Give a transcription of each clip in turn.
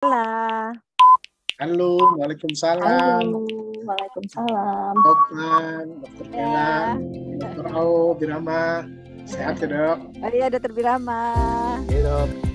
Halo. Halo, Waalaikumsalam. Halo, Waalaikumsalam. Dokter, Dokter ya. Bella, Dokter Au, Birama. Sehat ya, Dok? Oh, iya, Dokter Birama. Iya, Dok.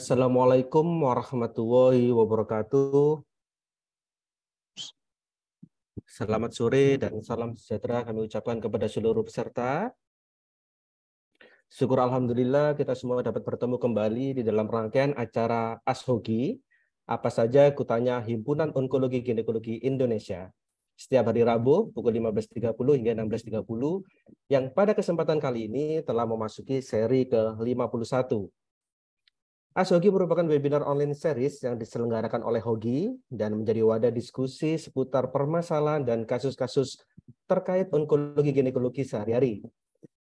Assalamualaikum warahmatullahi wabarakatuh. Selamat sore dan salam sejahtera kami ucapkan kepada seluruh peserta. Syukur Alhamdulillah kita semua dapat bertemu kembali di dalam rangkaian acara ASHOGI, apa saja kutanya Himpunan Onkologi Ginekologi Indonesia. Setiap hari Rabu pukul 15.30 hingga 16.30 yang pada kesempatan kali ini telah memasuki seri ke-51 Asogi merupakan webinar online series yang diselenggarakan oleh Hogi dan menjadi wadah diskusi seputar permasalahan dan kasus-kasus terkait onkologi ginekologi sehari-hari.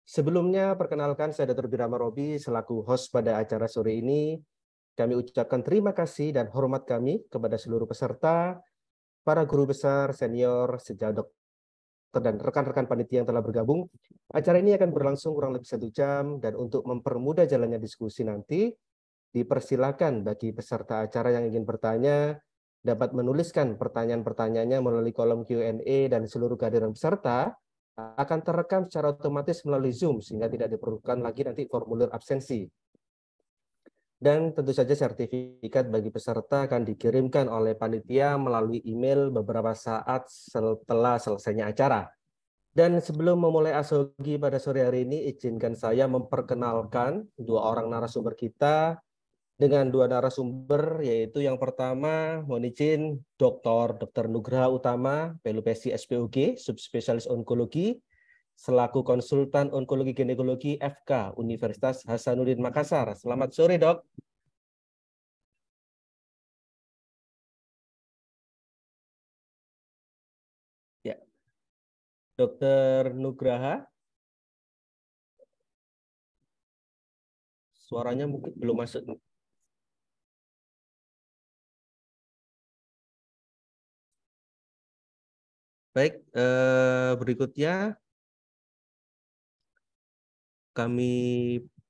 Sebelumnya, perkenalkan saya Dr. Birama Robi selaku host pada acara sore ini. Kami ucapkan terima kasih dan hormat kami kepada seluruh peserta, para guru besar, senior, sejauh dokter, dan rekan-rekan panitia yang telah bergabung. Acara ini akan berlangsung kurang lebih satu jam, dan untuk mempermudah jalannya diskusi nanti, Dipersilakan bagi peserta acara yang ingin bertanya dapat menuliskan pertanyaan-pertanyaannya melalui kolom Q&A dan seluruh kehadiran peserta akan terekam secara otomatis melalui Zoom sehingga tidak diperlukan lagi nanti formulir absensi. Dan tentu saja sertifikat bagi peserta akan dikirimkan oleh panitia melalui email beberapa saat setelah selesainya acara. Dan sebelum memulai asogi pada sore hari ini, izinkan saya memperkenalkan dua orang narasumber kita dengan dua narasumber yaitu yang pertama mohon izin Dr. Dr. Nugraha Utama, Pelupesi SPUG, subspesialis onkologi, selaku konsultan onkologi ginekologi FK Universitas Hasanuddin Makassar. Selamat sore, Dok. Ya. Dr. Nugraha, suaranya mungkin belum masuk. Baik, eh, berikutnya kami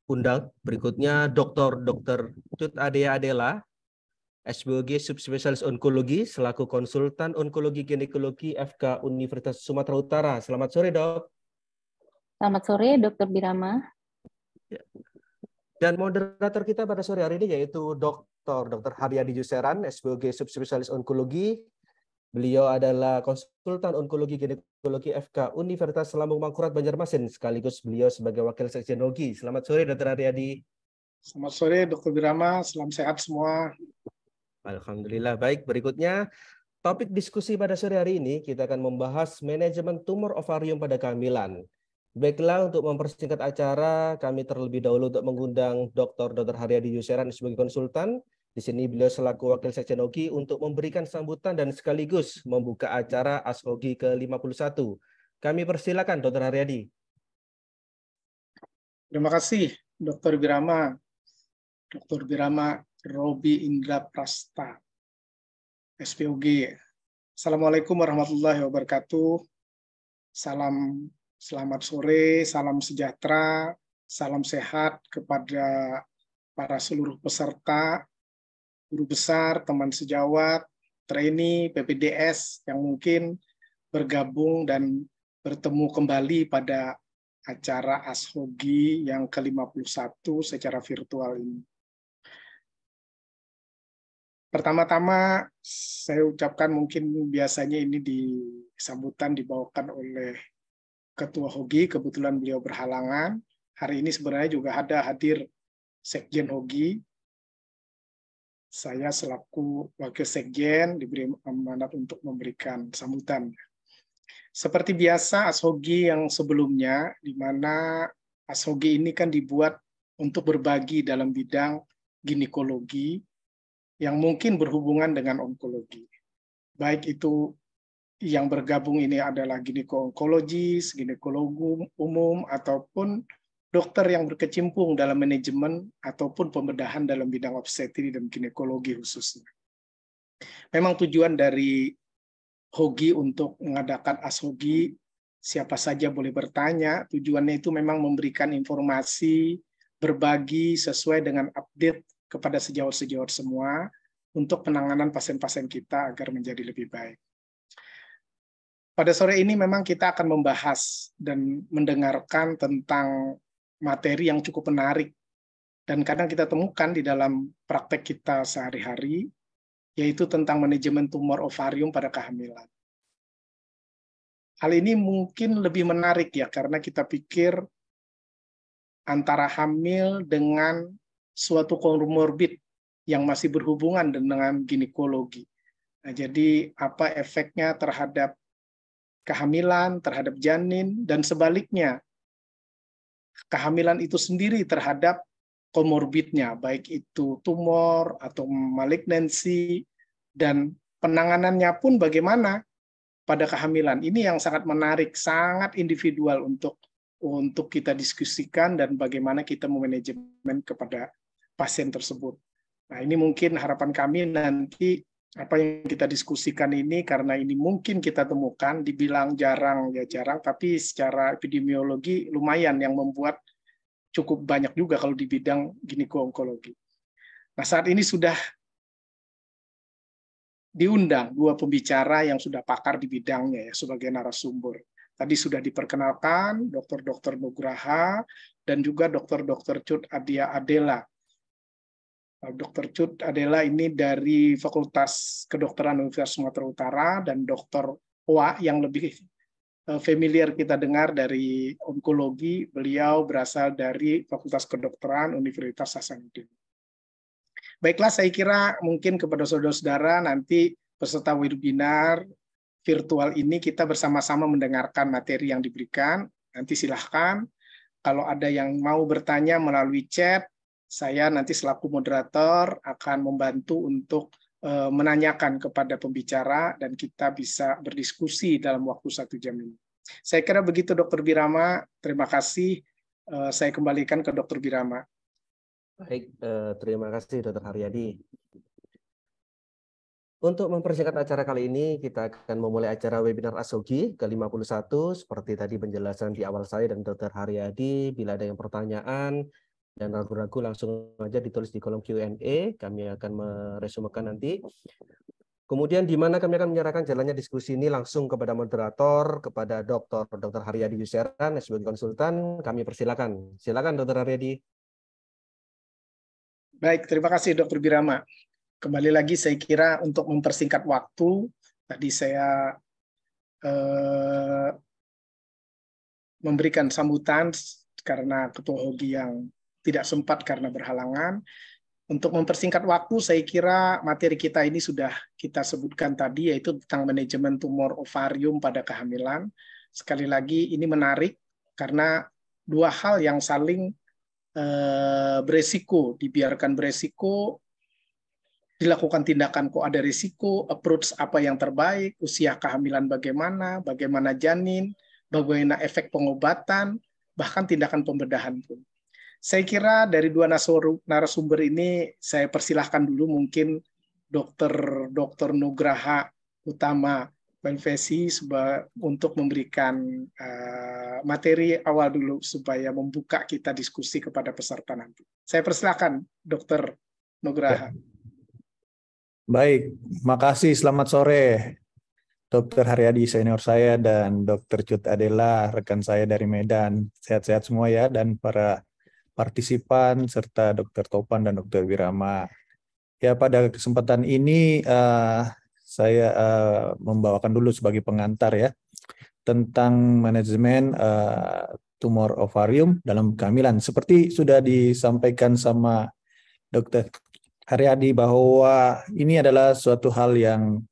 undang berikutnya Dr. Dr. Tut Adea Adela, SBOG Subspesialis Onkologi selaku konsultan onkologi ginekologi FK Universitas Sumatera Utara. Selamat sore, Dok. Selamat sore, Dr. Birama. Ya. Dan moderator kita pada sore hari ini yaitu Dr. Dr. Haryadi Juseran, SBOG Subspesialis Onkologi Beliau adalah konsultan onkologi ginekologi FK Universitas Lambung Mangkurat Banjarmasin sekaligus beliau sebagai wakil sekjen logi. Selamat sore Dr. Aryadi. Selamat sore Dr. Birama, salam sehat semua. Alhamdulillah baik. Berikutnya topik diskusi pada sore hari ini kita akan membahas manajemen tumor ovarium pada kehamilan. Baiklah untuk mempersingkat acara kami terlebih dahulu untuk mengundang Dr. Dr. Haryadi Yuseran sebagai konsultan di sini beliau selaku Wakil Sekjen OGI untuk memberikan sambutan dan sekaligus membuka acara ASOGI ke-51. Kami persilakan Dr. Haryadi. Terima kasih Dr. Birama. Dr. Birama Robi Indra Prasta, SPOG. Assalamualaikum warahmatullahi wabarakatuh. Salam selamat sore, salam sejahtera, salam sehat kepada para seluruh peserta guru besar, teman sejawat, trainee, PPDS yang mungkin bergabung dan bertemu kembali pada acara ASHOGI yang ke-51 secara virtual ini. Pertama-tama saya ucapkan mungkin biasanya ini di sambutan dibawakan oleh Ketua Hogi, kebetulan beliau berhalangan. Hari ini sebenarnya juga ada hadir Sekjen Hogi, saya selaku Wakil Sekjen diberi amanat untuk memberikan sambutan. Seperti biasa, asogi yang sebelumnya, di mana asogi ini kan dibuat untuk berbagi dalam bidang ginekologi yang mungkin berhubungan dengan onkologi. Baik itu yang bergabung ini adalah gineko-onkologis, ginekologum umum, ataupun dokter yang berkecimpung dalam manajemen ataupun pembedahan dalam bidang obstetri dan ginekologi khususnya. Memang tujuan dari Hogi untuk mengadakan ashogi siapa saja boleh bertanya. Tujuannya itu memang memberikan informasi, berbagi sesuai dengan update kepada sejawat-sejawat semua untuk penanganan pasien-pasien kita agar menjadi lebih baik. Pada sore ini memang kita akan membahas dan mendengarkan tentang materi yang cukup menarik dan kadang kita temukan di dalam praktek kita sehari-hari, yaitu tentang manajemen tumor ovarium pada kehamilan. Hal ini mungkin lebih menarik ya, karena kita pikir antara hamil dengan suatu komorbid yang masih berhubungan dengan ginekologi. Nah, jadi apa efeknya terhadap kehamilan, terhadap janin, dan sebaliknya kehamilan itu sendiri terhadap komorbidnya, baik itu tumor atau malignansi, dan penanganannya pun bagaimana pada kehamilan. Ini yang sangat menarik, sangat individual untuk untuk kita diskusikan dan bagaimana kita memanajemen kepada pasien tersebut. Nah, ini mungkin harapan kami nanti apa yang kita diskusikan ini karena ini mungkin kita temukan dibilang jarang ya jarang tapi secara epidemiologi lumayan yang membuat cukup banyak juga kalau di bidang gineko-onkologi. Nah, saat ini sudah diundang dua pembicara yang sudah pakar di bidangnya ya sebagai narasumber. Tadi sudah diperkenalkan Dr. Dr. Nugraha dan juga Dr. Dr. Cut Adia Adela Eh, Dr. Cut Adela ini dari Fakultas Kedokteran Universitas Sumatera Utara dan Dr. Oa yang lebih eh, familiar kita dengar dari onkologi, beliau berasal dari Fakultas Kedokteran Universitas Hasanuddin. Baiklah, saya kira mungkin kepada saudara-saudara nanti peserta webinar virtual ini kita bersama-sama mendengarkan materi yang diberikan. Nanti silahkan kalau ada yang mau bertanya melalui chat saya nanti selaku moderator akan membantu untuk eh, menanyakan kepada pembicara dan kita bisa berdiskusi dalam waktu satu jam ini. Saya kira begitu Dokter Birama. Terima kasih. Eh, saya kembalikan ke Dokter Birama. Baik, eh, terima kasih Dokter Haryadi. Untuk mempersingkat acara kali ini, kita akan memulai acara webinar ASOGI ke-51. Seperti tadi penjelasan di awal saya dan Dr. Haryadi, bila ada yang pertanyaan, dan ragu-ragu langsung aja ditulis di kolom Q&A. Kami akan meresumekan nanti. Kemudian di mana kami akan menyerahkan jalannya diskusi ini langsung kepada moderator, kepada Dr. Dr. Haryadi Yuseran sebagai konsultan. Kami persilakan. Silakan Dr. Haryadi. Baik, terima kasih Dr. Birama. Kembali lagi saya kira untuk mempersingkat waktu, tadi saya eh, memberikan sambutan karena Ketua Hogi yang tidak sempat karena berhalangan. Untuk mempersingkat waktu, saya kira materi kita ini sudah kita sebutkan tadi, yaitu tentang manajemen tumor ovarium pada kehamilan. Sekali lagi, ini menarik karena dua hal yang saling eh, beresiko, dibiarkan beresiko, dilakukan tindakan kok ada risiko, approach apa yang terbaik, usia kehamilan bagaimana, bagaimana janin, bagaimana efek pengobatan, bahkan tindakan pembedahan pun. Saya kira dari dua narasumber ini saya persilahkan dulu mungkin dokter dokter Nugraha Utama Banfesi untuk memberikan uh, materi awal dulu supaya membuka kita diskusi kepada peserta nanti. Saya persilahkan dokter Nugraha. Ya. Baik, makasih. Selamat sore. dokter Haryadi senior saya dan dokter Cut Adela rekan saya dari Medan. Sehat-sehat semua ya dan para partisipan serta Dr. Topan dan Dr. Wirama. Ya pada kesempatan ini uh, saya uh, membawakan dulu sebagai pengantar ya tentang manajemen uh, tumor ovarium dalam kehamilan. Seperti sudah disampaikan sama Dr. Haryadi bahwa ini adalah suatu hal yang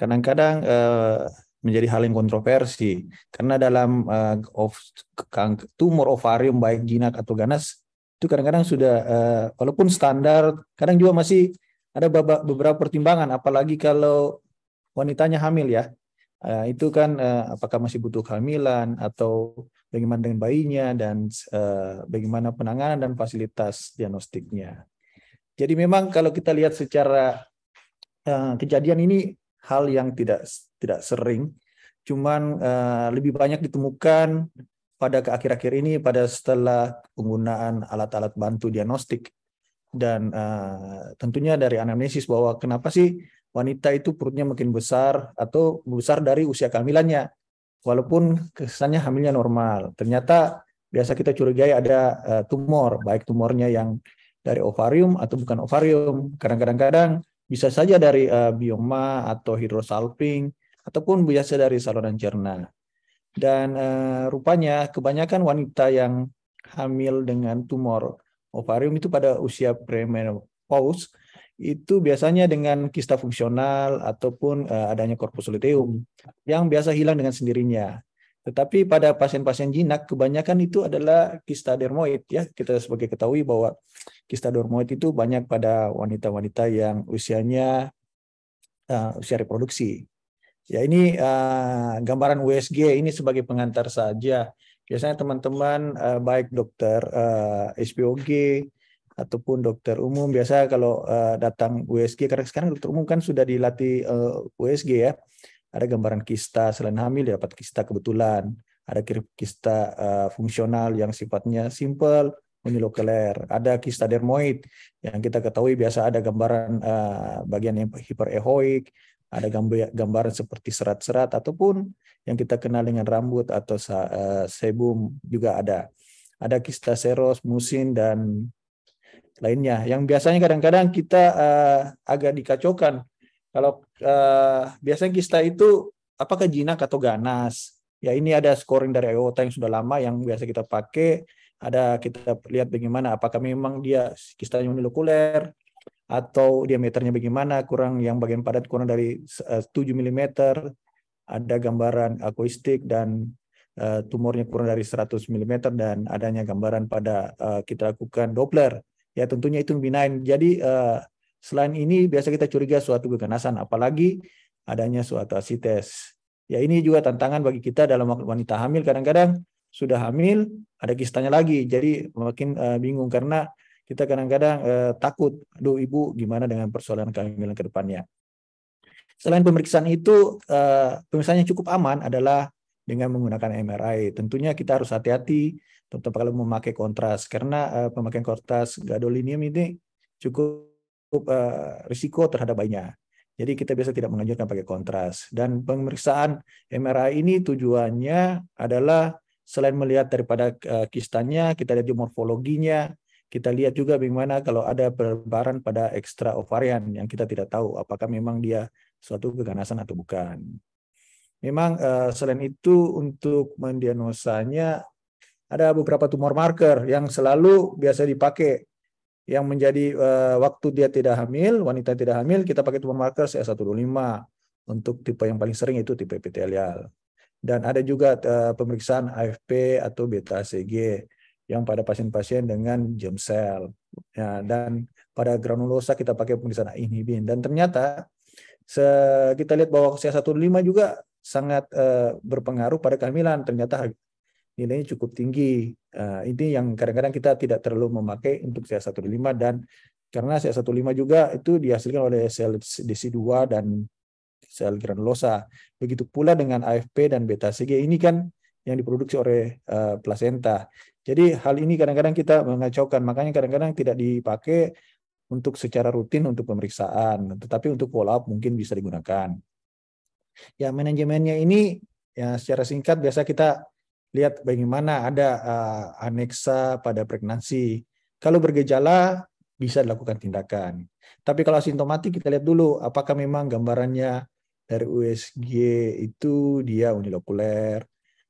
kadang-kadang uh, menjadi hal yang kontroversi karena dalam uh, of, tumor ovarium baik jinak atau ganas itu kadang-kadang sudah uh, walaupun standar kadang juga masih ada beberapa pertimbangan apalagi kalau wanitanya hamil ya uh, itu kan uh, apakah masih butuh kehamilan atau bagaimana dengan bayinya dan uh, bagaimana penanganan dan fasilitas diagnostiknya jadi memang kalau kita lihat secara uh, kejadian ini hal yang tidak tidak sering, cuman uh, lebih banyak ditemukan pada ke akhir-akhir ini pada setelah penggunaan alat-alat bantu diagnostik dan uh, tentunya dari anamnesis bahwa kenapa sih wanita itu perutnya makin besar atau besar dari usia kehamilannya walaupun kesannya hamilnya normal ternyata biasa kita curigai ada uh, tumor baik tumornya yang dari ovarium atau bukan ovarium kadang-kadang bisa saja dari uh, bioma atau hidrosalping ataupun biasa dari saluran cerna. Dan uh, rupanya kebanyakan wanita yang hamil dengan tumor ovarium itu pada usia premenopause itu biasanya dengan kista fungsional ataupun uh, adanya korpus luteum yang biasa hilang dengan sendirinya. Tetapi pada pasien-pasien jinak kebanyakan itu adalah kista dermoid ya. Kita sebagai ketahui bahwa kista dermoid itu banyak pada wanita-wanita yang usianya uh, usia reproduksi. Ya ini uh, gambaran USG ini sebagai pengantar saja. Biasanya teman-teman uh, baik dokter uh, eh, SPOG ataupun dokter umum biasa kalau uh, datang USG karena sekarang dokter umum kan sudah dilatih uh, USG ya. Ada gambaran kista selain hamil dapat kista kebetulan, ada kista uh, fungsional yang sifatnya simple, unilokaler, ada kista dermoid yang kita ketahui biasa ada gambaran uh, bagian yang hiperehoik, ada gambaran seperti serat-serat ataupun yang kita kenal dengan rambut atau eh, sebum juga ada. Ada kista seros musin dan lainnya. Yang biasanya kadang-kadang kita uh, agak dikacaukan. Kalau uh, biasanya kista itu apakah jinak atau ganas? Ya ini ada scoring dari EOTA yang sudah lama yang biasa kita pakai. Ada kita lihat bagaimana apakah memang dia kistanya unilekuler atau diameternya bagaimana, kurang yang bagian padat kurang dari 7 eh, mm, ada gambaran akustik dan eh, tumornya kurang dari 100 mm dan adanya gambaran pada eh, kita lakukan Doppler. Ya tentunya itu lain Jadi selain ini biasa kita curiga suatu keganasan apalagi adanya suatu asites. Ya ini juga tantangan bagi kita dalam wanita hamil kadang-kadang sudah hamil ada kistanya lagi. Jadi makin bingung karena kita kadang-kadang eh, takut, aduh ibu gimana dengan persoalan kehamilan ke depannya. Selain pemeriksaan itu, eh, pemeriksaan yang cukup aman adalah dengan menggunakan MRI. Tentunya kita harus hati-hati, tetap kalau memakai kontras, karena eh, pemakaian kontras gadolinium ini cukup eh, risiko terhadap bayinya. Jadi kita biasa tidak menganjurkan pakai kontras. Dan pemeriksaan MRI ini tujuannya adalah selain melihat daripada eh, kistanya, kita lihat juga morfologinya, kita lihat juga bagaimana kalau ada perbaran pada ekstra ovarian yang kita tidak tahu apakah memang dia suatu keganasan atau bukan. Memang eh, selain itu untuk mendiagnosanya ada beberapa tumor marker yang selalu biasa dipakai yang menjadi eh, waktu dia tidak hamil, wanita tidak hamil, kita pakai tumor marker CA125 untuk tipe yang paling sering itu tipe epitelial. Dan ada juga eh, pemeriksaan AFP atau beta CG yang pada pasien-pasien dengan germ cell. Ya, dan pada granulosa kita pakai pemeriksaan inhibin. Dan ternyata kita lihat bahwa CA15 juga sangat uh, berpengaruh pada kehamilan. Ternyata nilainya cukup tinggi. Uh, ini yang kadang-kadang kita tidak terlalu memakai untuk CA15 dan karena CA15 juga itu dihasilkan oleh sel DC2 dan sel granulosa. Begitu pula dengan AFP dan beta CG ini kan yang diproduksi oleh uh, eh, placenta. Jadi hal ini kadang-kadang kita mengacaukan, makanya kadang-kadang tidak dipakai untuk secara rutin untuk pemeriksaan, tetapi untuk follow up mungkin bisa digunakan. Ya manajemennya ini ya secara singkat biasa kita lihat bagaimana ada uh, aneksa pada pregnansi. Kalau bergejala bisa dilakukan tindakan. Tapi kalau asintomatik kita lihat dulu apakah memang gambarannya dari USG itu dia unilokuler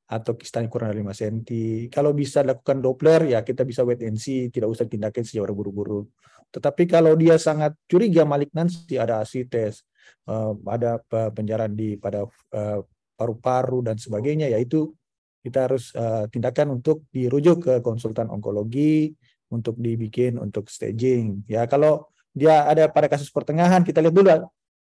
atau kistanya kurang dari 5 cm. Kalau bisa lakukan Doppler, ya kita bisa wait and see, tidak usah tindakan secara buru-buru. Tetapi kalau dia sangat curiga malignansi, ada asites, eh, ada penjaran di pada eh, paru-paru dan sebagainya, yaitu kita harus eh, tindakan untuk dirujuk ke konsultan onkologi, untuk dibikin untuk staging. Ya kalau dia ada pada kasus pertengahan, kita lihat dulu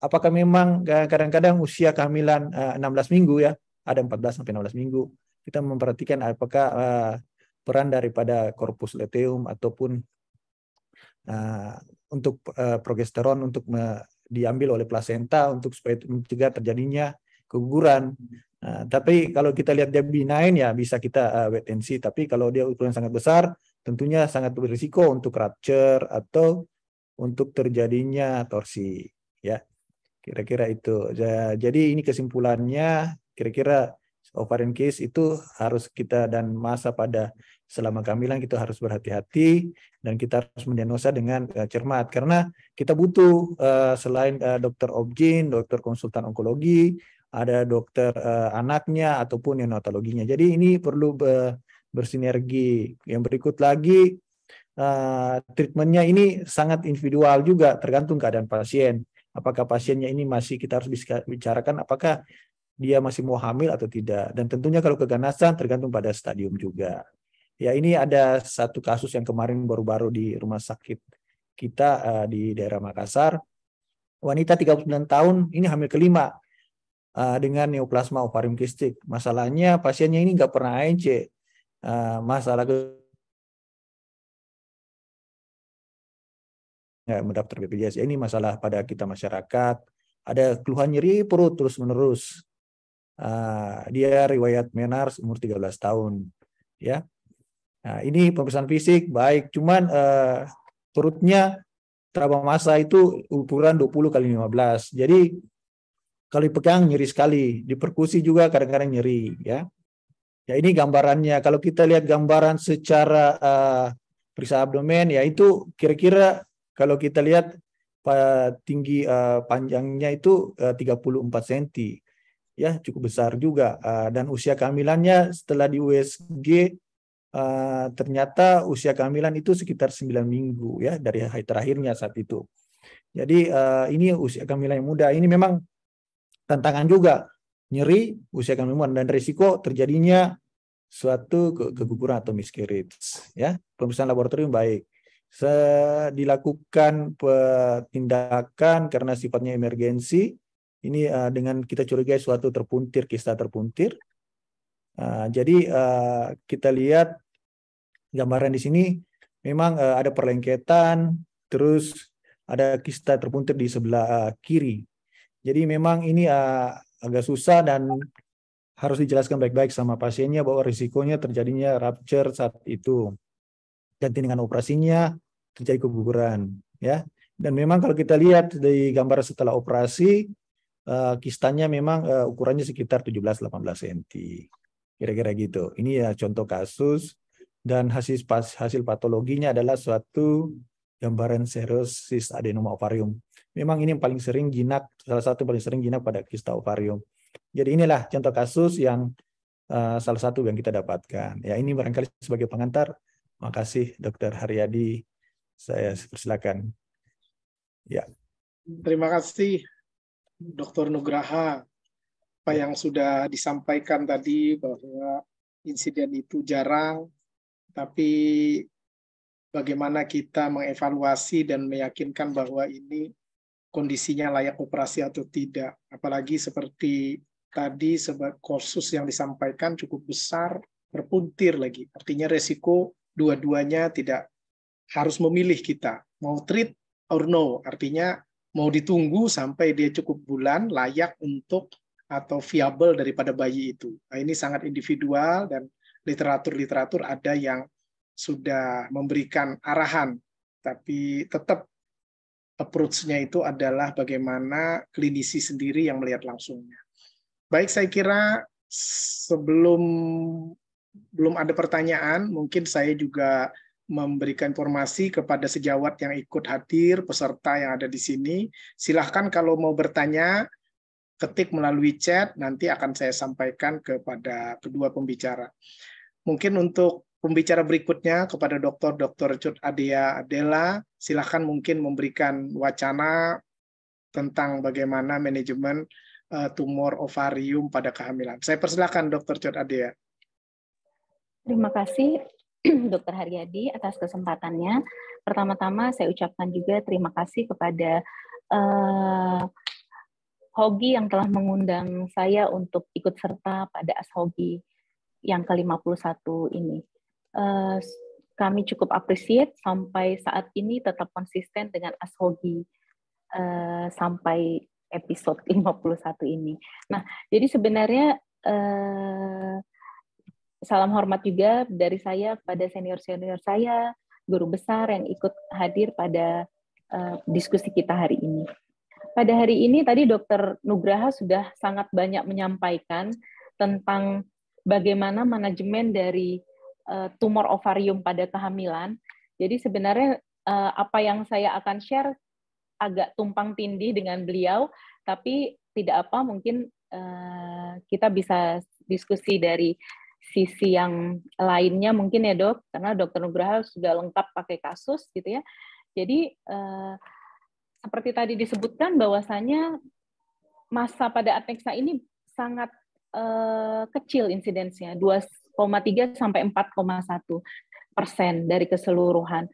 apakah memang kadang-kadang usia kehamilan 16 minggu ya, ada 14 sampai 16 minggu. Kita memperhatikan apakah uh, peran daripada korpus luteum ataupun uh, untuk uh, progesteron untuk diambil oleh plasenta untuk supaya mencegah terjadinya keguguran. Uh, tapi kalau kita lihat dia benign ya bisa kita uh, wait and see. Tapi kalau dia ukuran sangat besar, tentunya sangat berisiko untuk rupture atau untuk terjadinya torsi. Ya, kira-kira itu. Jadi ini kesimpulannya Kira-kira ovarian case itu harus kita dan masa pada selama kehamilan kita harus berhati-hati dan kita harus mendiagnosa dengan uh, cermat karena kita butuh uh, selain uh, dokter obgyn, dokter konsultan onkologi, ada dokter uh, anaknya ataupun neonatologinya. Jadi ini perlu be bersinergi. Yang berikut lagi uh, treatmentnya ini sangat individual juga tergantung keadaan pasien apakah pasiennya ini masih kita harus bicarakan apakah dia masih mau hamil atau tidak. Dan tentunya kalau keganasan tergantung pada stadium juga. Ya ini ada satu kasus yang kemarin baru-baru di rumah sakit kita uh, di daerah Makassar. Wanita 39 tahun ini hamil kelima uh, dengan neoplasma ovarium kistik. Masalahnya pasiennya ini nggak pernah ANC. Uh, eh, masalah nggak mendaftar BPJS. Ya, ini masalah pada kita masyarakat. Ada keluhan nyeri perut terus menerus. Uh, dia riwayat Menars umur 13 tahun ya. Nah, ini pemeriksaan fisik baik, cuman uh, perutnya teraba masa itu ukuran 20 kali 15. Jadi kalau pegang nyeri sekali, diperkusi juga kadang-kadang nyeri ya. Ya ini gambarannya. Kalau kita lihat gambaran secara uh, periksa abdomen ya itu kira-kira kalau kita lihat eh, tinggi uh, panjangnya itu uh, 34 cm ya cukup besar juga uh, dan usia kehamilannya setelah di USG uh, ah, ternyata usia kehamilan itu sekitar 9 minggu ya dari hari terakhirnya saat itu. Jadi uh, ini usia kehamilan yang muda. Ini memang tantangan juga nyeri usia kehamilan dan risiko terjadinya suatu keguguran atau miscarriage ya. Pemeriksaan laboratorium baik. dilakukan tindakan karena sifatnya emergensi ini uh, dengan kita curigai suatu terpuntir, kisah terpuntir. Uh, jadi uh, kita lihat gambaran di sini memang uh, ada perlengketan, terus ada kista terpuntir di sebelah uh, kiri. Jadi memang ini uh, agak susah dan harus dijelaskan baik-baik sama pasiennya bahwa risikonya terjadinya rupture saat itu. dan tindakan operasinya terjadi keguguran, ya. Dan memang kalau kita lihat dari gambar setelah operasi Eh, Kistanya memang uh, ukurannya sekitar 17-18 cm. Kira-kira gitu. Ini ya contoh kasus dan hasil hasil patologinya adalah suatu gambaran serius adenoma ovarium. Memang ini yang paling sering jinak, salah satu paling sering jinak pada kista ovarium. Jadi inilah contoh kasus yang uh, salah satu yang kita dapatkan. Ya ini barangkali sebagai pengantar. Makasih Dokter Haryadi. Saya persilakan. Ya. Terima kasih Dr. Nugraha apa yang sudah disampaikan tadi bahwa insiden itu jarang tapi bagaimana kita mengevaluasi dan meyakinkan bahwa ini kondisinya layak operasi atau tidak apalagi seperti tadi sebab kursus yang disampaikan cukup besar berpuntir lagi artinya resiko dua-duanya tidak harus memilih kita mau treat or no artinya mau ditunggu sampai dia cukup bulan layak untuk atau viable daripada bayi itu. Nah, ini sangat individual dan literatur-literatur ada yang sudah memberikan arahan, tapi tetap approach-nya itu adalah bagaimana klinisi sendiri yang melihat langsungnya. Baik, saya kira sebelum belum ada pertanyaan, mungkin saya juga memberikan informasi kepada sejawat yang ikut hadir, peserta yang ada di sini. Silahkan kalau mau bertanya, ketik melalui chat, nanti akan saya sampaikan kepada kedua pembicara. Mungkin untuk pembicara berikutnya kepada Dr. Dr. Cut Adia Adela, silahkan mungkin memberikan wacana tentang bagaimana manajemen eh, tumor ovarium pada kehamilan. Saya persilahkan Dr. Cut Adia. Terima kasih. Dr. Haryadi atas kesempatannya. Pertama-tama saya ucapkan juga terima kasih kepada uh, Hogi yang telah mengundang saya untuk ikut serta pada Ashogi yang ke-51 ini. Uh, kami cukup appreciate sampai saat ini tetap konsisten dengan Ashogi uh, eh, sampai episode 51 ini. Nah, jadi sebenarnya uh, salam hormat juga dari saya pada senior-senior saya, guru besar yang ikut hadir pada uh, diskusi kita hari ini. Pada hari ini tadi Dr. Nugraha sudah sangat banyak menyampaikan tentang bagaimana manajemen dari uh, tumor ovarium pada kehamilan. Jadi sebenarnya uh, apa yang saya akan share agak tumpang tindih dengan beliau, tapi tidak apa mungkin uh, kita bisa diskusi dari sisi yang lainnya mungkin ya dok, karena dokter Nugraha sudah lengkap pakai kasus gitu ya. Jadi eh, seperti tadi disebutkan bahwasanya masa pada ateksa ini sangat eh, kecil insidensnya 2,3 sampai 4,1 persen dari keseluruhan.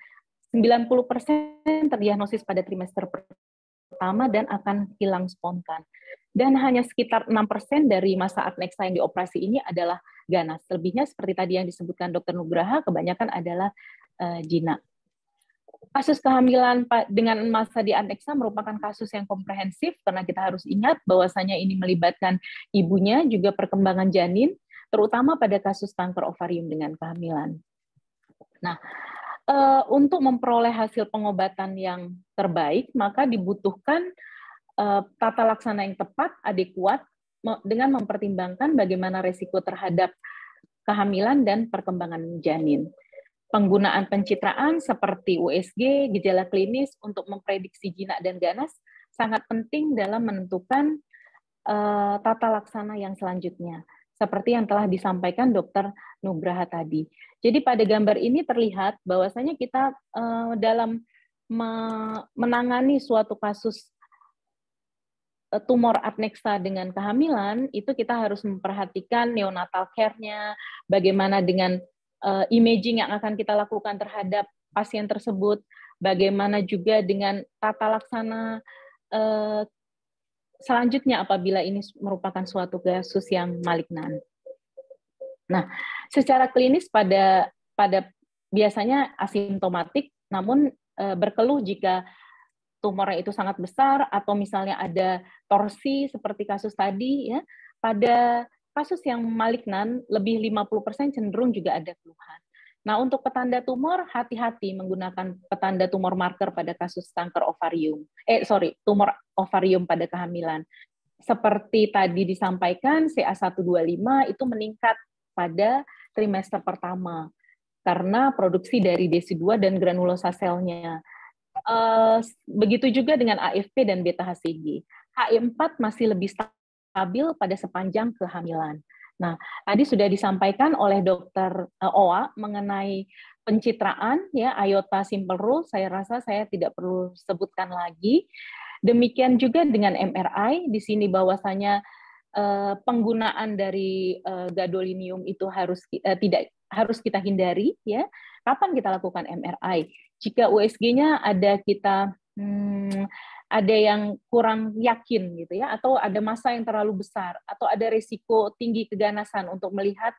90 persen terdiagnosis pada trimester pertama dan akan hilang spontan dan hanya sekitar 6% dari masa adnexa yang dioperasi ini adalah ganas. Selebihnya seperti tadi yang disebutkan Dokter Nugraha, kebanyakan adalah eh, jinak. Kasus kehamilan dengan masa di aneksa merupakan kasus yang komprehensif karena kita harus ingat bahwasanya ini melibatkan ibunya juga perkembangan janin, terutama pada kasus kanker ovarium dengan kehamilan. Nah, eh, untuk memperoleh hasil pengobatan yang terbaik, maka dibutuhkan Eh, tata laksana yang tepat, adekuat, dengan mempertimbangkan bagaimana resiko terhadap kehamilan dan perkembangan janin. Penggunaan pencitraan seperti USG, gejala klinis untuk memprediksi jinak dan ganas sangat penting dalam menentukan uh, tata laksana yang selanjutnya, seperti yang telah disampaikan Dr. Nugraha tadi. Jadi pada gambar ini terlihat bahwasanya kita uh, dalam menangani suatu kasus Eh, tumor adnexa dengan kehamilan itu kita harus memperhatikan neonatal care-nya, bagaimana dengan uh, imaging yang akan kita lakukan terhadap pasien tersebut, bagaimana juga dengan tata laksana uh, selanjutnya apabila ini merupakan suatu kasus yang malignan. Nah, secara klinis pada pada biasanya asimptomatik namun berkeluh jika tumornya itu sangat besar atau misalnya ada torsi seperti kasus tadi ya pada kasus yang malignan lebih 50% cenderung juga ada keluhan. Nah, untuk petanda tumor hati-hati menggunakan petanda tumor marker pada kasus kanker ovarium. Eh sorry, tumor ovarium pada kehamilan. Seperti tadi disampaikan CA125 itu meningkat pada trimester pertama karena produksi dari dc 2 dan granulosa selnya. Uh, begitu juga dengan AFP dan beta HCG. HI4 masih lebih stabil pada sepanjang kehamilan. Nah, tadi sudah disampaikan oleh Dokter eh, Oa mengenai pencitraan ya Ayota simple rule. Saya rasa saya tidak perlu sebutkan lagi. Demikian juga dengan MRI. Di sini bahwasanya eh, penggunaan dari gadolinium itu harus tidak harus kita hindari ya. Kapan kita lakukan MRI? Jika USG-nya ada kita hmm, ada yang kurang yakin gitu ya atau ada masa yang terlalu besar atau ada resiko tinggi keganasan untuk melihat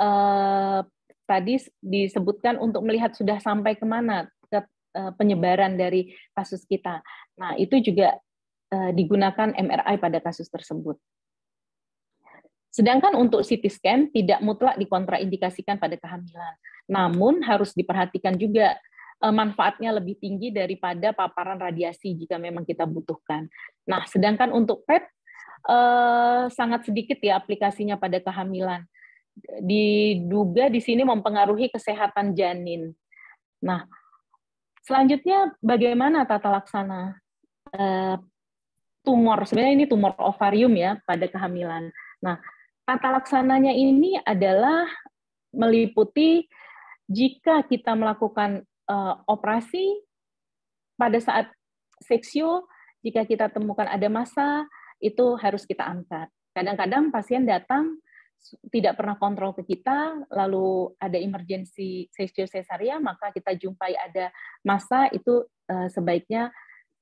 eh, tadi disebutkan untuk melihat sudah sampai kemana ke eh, penyebaran dari kasus kita. Nah, itu juga eh, digunakan MRI pada kasus tersebut. Sedangkan untuk CT scan tidak mutlak dikontraindikasikan pada kehamilan. Namun harus diperhatikan juga eh, manfaatnya lebih tinggi daripada paparan radiasi jika memang kita butuhkan. Nah, sedangkan untuk PET eh, sangat sedikit ya aplikasinya pada kehamilan. Diduga di sini mempengaruhi kesehatan janin. Nah, selanjutnya bagaimana tata laksana eh, tumor? Sebenarnya ini tumor ovarium ya pada kehamilan. Nah, tata laksananya ini adalah meliputi jika kita melakukan uh, operasi pada saat seksio, jika kita temukan ada massa, itu harus kita angkat. Kadang-kadang pasien datang tidak pernah kontrol ke kita, lalu ada emergensi seksio cesaria, maka kita jumpai ada massa, itu uh, sebaiknya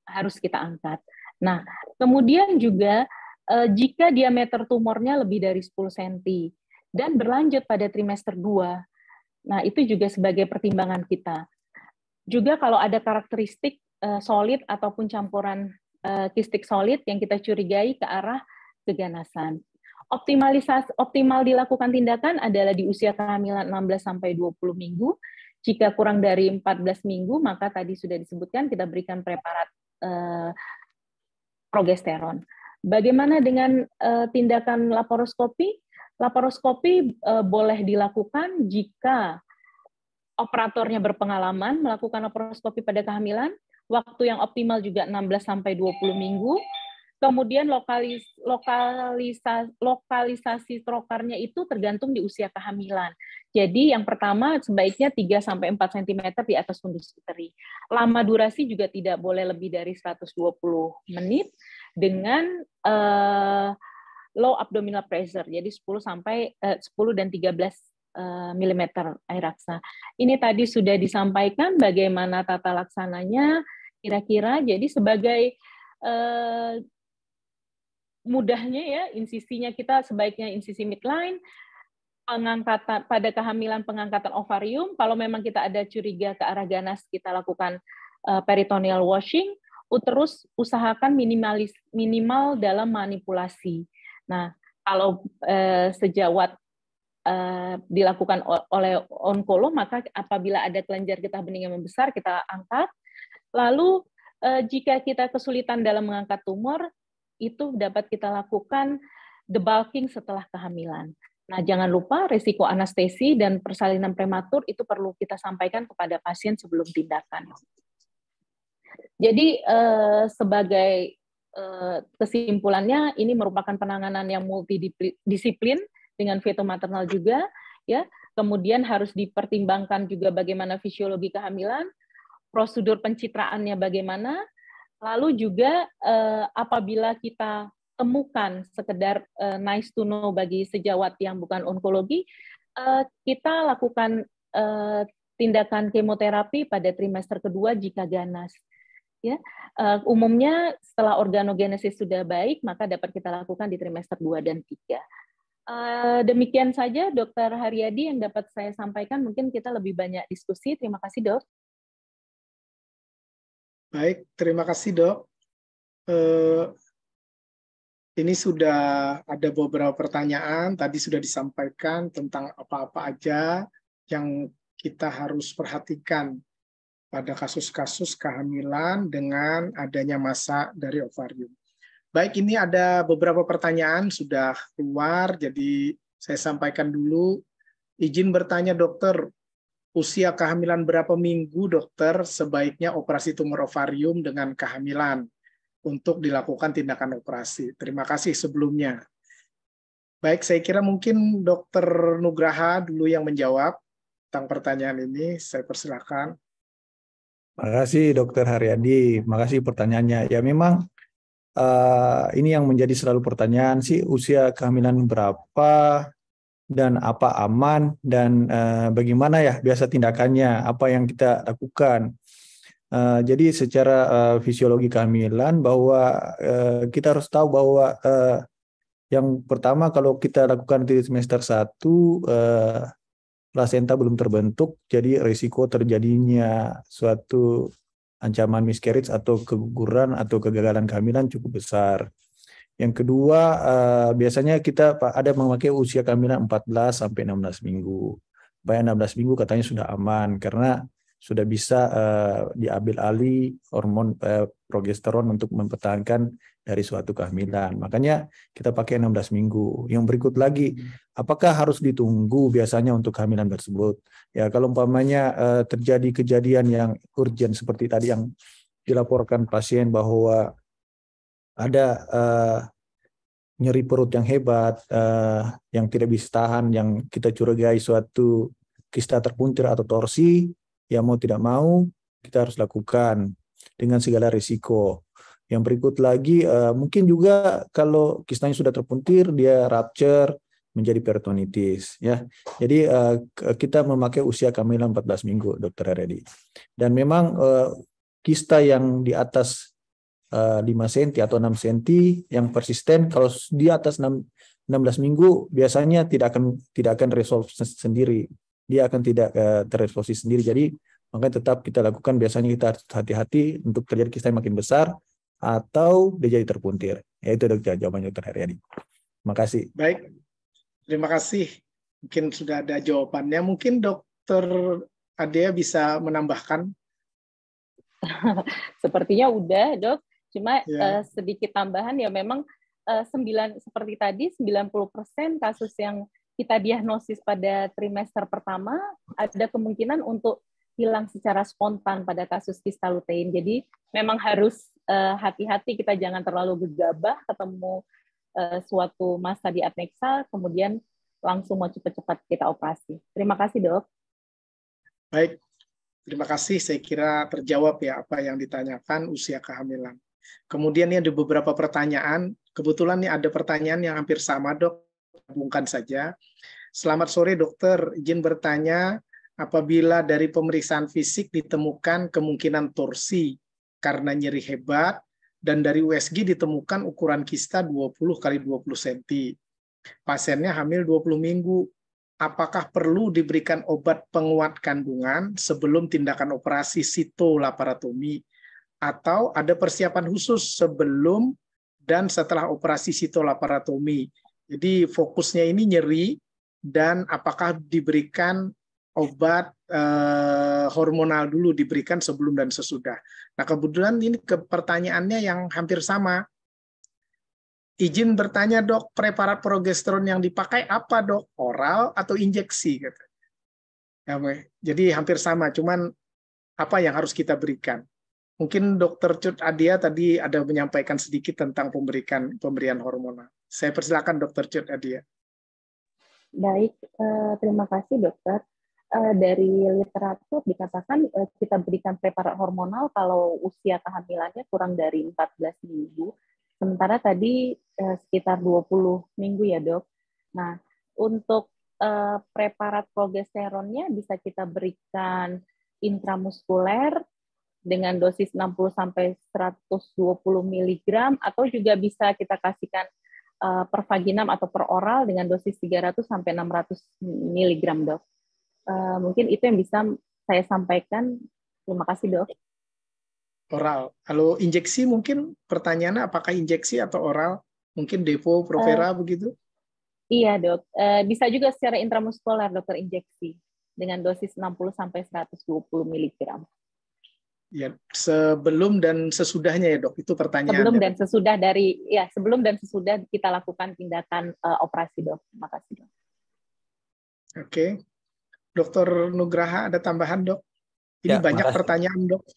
harus kita angkat. Nah, kemudian juga Eh, jika diameter tumornya lebih dari 10 cm dan berlanjut pada trimester 2. Nah, itu juga sebagai pertimbangan kita. Juga kalau ada karakteristik eh, solid ataupun campuran eh, kistik solid yang kita curigai ke arah keganasan. Optimalisasi optimal dilakukan tindakan adalah di usia kehamilan 16 sampai 20 minggu. Jika kurang dari 14 minggu, maka tadi sudah disebutkan kita berikan preparat eh, progesteron. Bagaimana dengan uh, tindakan laparoskopi? Laparoskopi uh, boleh dilakukan jika operatornya berpengalaman melakukan laparoskopi pada kehamilan, waktu yang optimal juga 16 sampai 20 minggu. Kemudian lokalis, lokalisa, lokalisasi trokarnya itu tergantung di usia kehamilan. Jadi yang pertama sebaiknya 3 sampai 4 cm di atas fundus uteri. Lama durasi juga tidak boleh lebih dari 120 menit dengan uh, low abdominal pressure, jadi 10 sampai eh, uh, 10 dan 13 eh, mm air raksa. Ini tadi sudah disampaikan bagaimana tata laksananya kira-kira. Jadi sebagai eh, mudahnya ya insisinya kita sebaiknya insisi midline pengangkatan pada kehamilan pengangkatan ovarium kalau memang kita ada curiga ke arah ganas kita lakukan eh, peritoneal washing terus usahakan minimalis minimal dalam manipulasi. Nah, kalau eh, sejawat eh, dilakukan oleh onkolo, maka apabila ada kelenjar getah bening yang membesar, kita angkat. Lalu eh, jika kita kesulitan dalam mengangkat tumor, itu dapat kita lakukan debulking setelah kehamilan. Nah, jangan lupa risiko anestesi dan persalinan prematur itu perlu kita sampaikan kepada pasien sebelum tindakan. Jadi eh, sebagai eh, kesimpulannya ini merupakan penanganan yang multidisiplin dengan veto maternal juga ya. Kemudian harus dipertimbangkan juga bagaimana fisiologi kehamilan, prosedur pencitraannya bagaimana, lalu juga eh, apabila kita temukan sekedar uh, nice to know bagi sejawat yang bukan onkologi, uh, kita lakukan uh, tindakan kemoterapi pada trimester kedua jika ganas ya uh, umumnya setelah organogenesis sudah baik maka dapat kita lakukan di trimester 2 dan 3. Uh, eh, demikian saja Dokter Haryadi yang dapat saya sampaikan mungkin kita lebih banyak diskusi. Terima kasih, Dok. Baik, terima kasih, Dok. Uh, ini sudah ada beberapa pertanyaan tadi sudah disampaikan tentang apa-apa aja yang kita harus perhatikan pada kasus-kasus kehamilan dengan adanya masa dari ovarium. Baik, ini ada beberapa pertanyaan sudah keluar, jadi saya sampaikan dulu. Izin bertanya dokter, usia kehamilan berapa minggu dokter sebaiknya operasi tumor ovarium dengan kehamilan untuk dilakukan tindakan operasi? Terima kasih sebelumnya. Baik, saya kira mungkin dokter Nugraha dulu yang menjawab tentang pertanyaan ini. Saya persilakan. Makasih Dokter Haryadi, makasih pertanyaannya. Ya memang uh, ini yang menjadi selalu pertanyaan sih usia kehamilan berapa dan apa aman dan uh, bagaimana ya biasa tindakannya, apa yang kita lakukan. Uh, jadi secara uh, fisiologi kehamilan bahwa uh, kita harus tahu bahwa uh, yang pertama kalau kita lakukan di semester satu. uh, plasenta belum terbentuk, jadi risiko terjadinya suatu ancaman miscarriage atau keguguran atau kegagalan kehamilan cukup besar. Yang kedua, eh, biasanya kita ada memakai usia kehamilan 14 sampai 16 minggu. bayar 16 minggu katanya sudah aman karena sudah bisa eh, diambil alih hormon eh, progesteron untuk mempertahankan dari suatu kehamilan. Makanya kita pakai 16 minggu. Yang berikut lagi, apakah harus ditunggu biasanya untuk kehamilan tersebut? Ya, kalau umpamanya eh, terjadi kejadian yang urgent seperti tadi yang dilaporkan pasien bahwa ada eh, nyeri perut yang hebat, eh, yang tidak bisa tahan, yang kita curigai suatu kista terpuncir atau torsi, ya mau tidak mau kita harus lakukan dengan segala risiko yang berikut lagi uh, mungkin juga kalau kistanya sudah terpuntir dia rupture menjadi peritonitis ya. Jadi uh, kita memakai usia kehamilan 14 minggu dokter Heredi. Dan memang uh, eh, kista yang di atas uh, 5 cm atau 6 cm yang persisten kalau di atas 6 16 minggu biasanya tidak akan tidak akan resolve sendiri. Dia akan tidak uh, sendiri. Jadi makanya tetap kita lakukan biasanya kita hati-hati untuk terjadi kista yang makin besar atau dia jadi terpuntir. Ya itu dok jawaban Dr. Heriadi. kasih. Baik. Terima kasih. Mungkin sudah ada jawabannya. Mungkin Dokter Adea bisa menambahkan. Sepertinya udah, Dok. Cuma ya. uh, sedikit tambahan ya memang uh, eh, 9 seperti tadi 90% kasus yang kita diagnosis pada trimester pertama ada kemungkinan untuk hilang secara spontan pada kasus kista lutein. Jadi memang harus Eh, hati-hati kita jangan terlalu gegabah ketemu eh, suatu masa di adnexa kemudian langsung mau cepat-cepat kita operasi. Terima kasih dok. Baik, terima kasih. Saya kira terjawab ya apa yang ditanyakan usia kehamilan. Kemudian ini ada beberapa pertanyaan. Kebetulan ini ada pertanyaan yang hampir sama dok. Bukan saja. Selamat sore dokter. Izin bertanya apabila dari pemeriksaan fisik ditemukan kemungkinan torsi karena nyeri hebat, dan dari USG ditemukan ukuran kista 20 kali 20 cm. Pasiennya hamil 20 minggu. Apakah perlu diberikan obat penguat kandungan sebelum tindakan operasi sitolaparotomi atau ada persiapan khusus sebelum dan setelah operasi sitolaparotomi? Jadi fokusnya ini nyeri dan apakah diberikan obat eh, hormonal dulu diberikan sebelum dan sesudah. Nah, kebetulan ini ke pertanyaannya yang hampir sama. Izin bertanya, Dok, preparat progesteron yang dipakai apa, Dok? Oral atau injeksi? Gitu. Ya, jadi hampir sama, cuman apa yang harus kita berikan? Mungkin Dokter Cut Adia tadi ada menyampaikan sedikit tentang pemberikan pemberian hormonal. Saya persilakan Dokter Cut Adia. Baik, eh, terima kasih dokter uh, dari literatur dikatakan uh, kita berikan preparat hormonal kalau usia kehamilannya kurang dari 14 minggu. Sementara tadi uh, sekitar 20 minggu ya, Dok. Nah, untuk uh, preparat progesteronnya bisa kita berikan intramuskuler dengan dosis 60 sampai 120 mg atau juga bisa kita kasihkan uh, per vaginam atau per oral dengan dosis 300 sampai 600 mg, Dok. Eh, mungkin itu yang bisa saya sampaikan. Terima kasih dok. Oral. Kalau injeksi mungkin pertanyaannya apakah injeksi atau oral? Mungkin depo, Provera uh, begitu? Iya dok. Uh, bisa juga secara intramuskular dokter injeksi dengan dosis 60 sampai 120 miligram. Ya, sebelum dan sesudahnya ya dok, itu pertanyaan. Sebelum dan sesudah dari ya sebelum dan sesudah kita lakukan tindakan uh, operasi dok. Terima kasih dok. Oke, okay. Dokter Nugraha ada tambahan dok? Ini ya, banyak makasih. pertanyaan dok.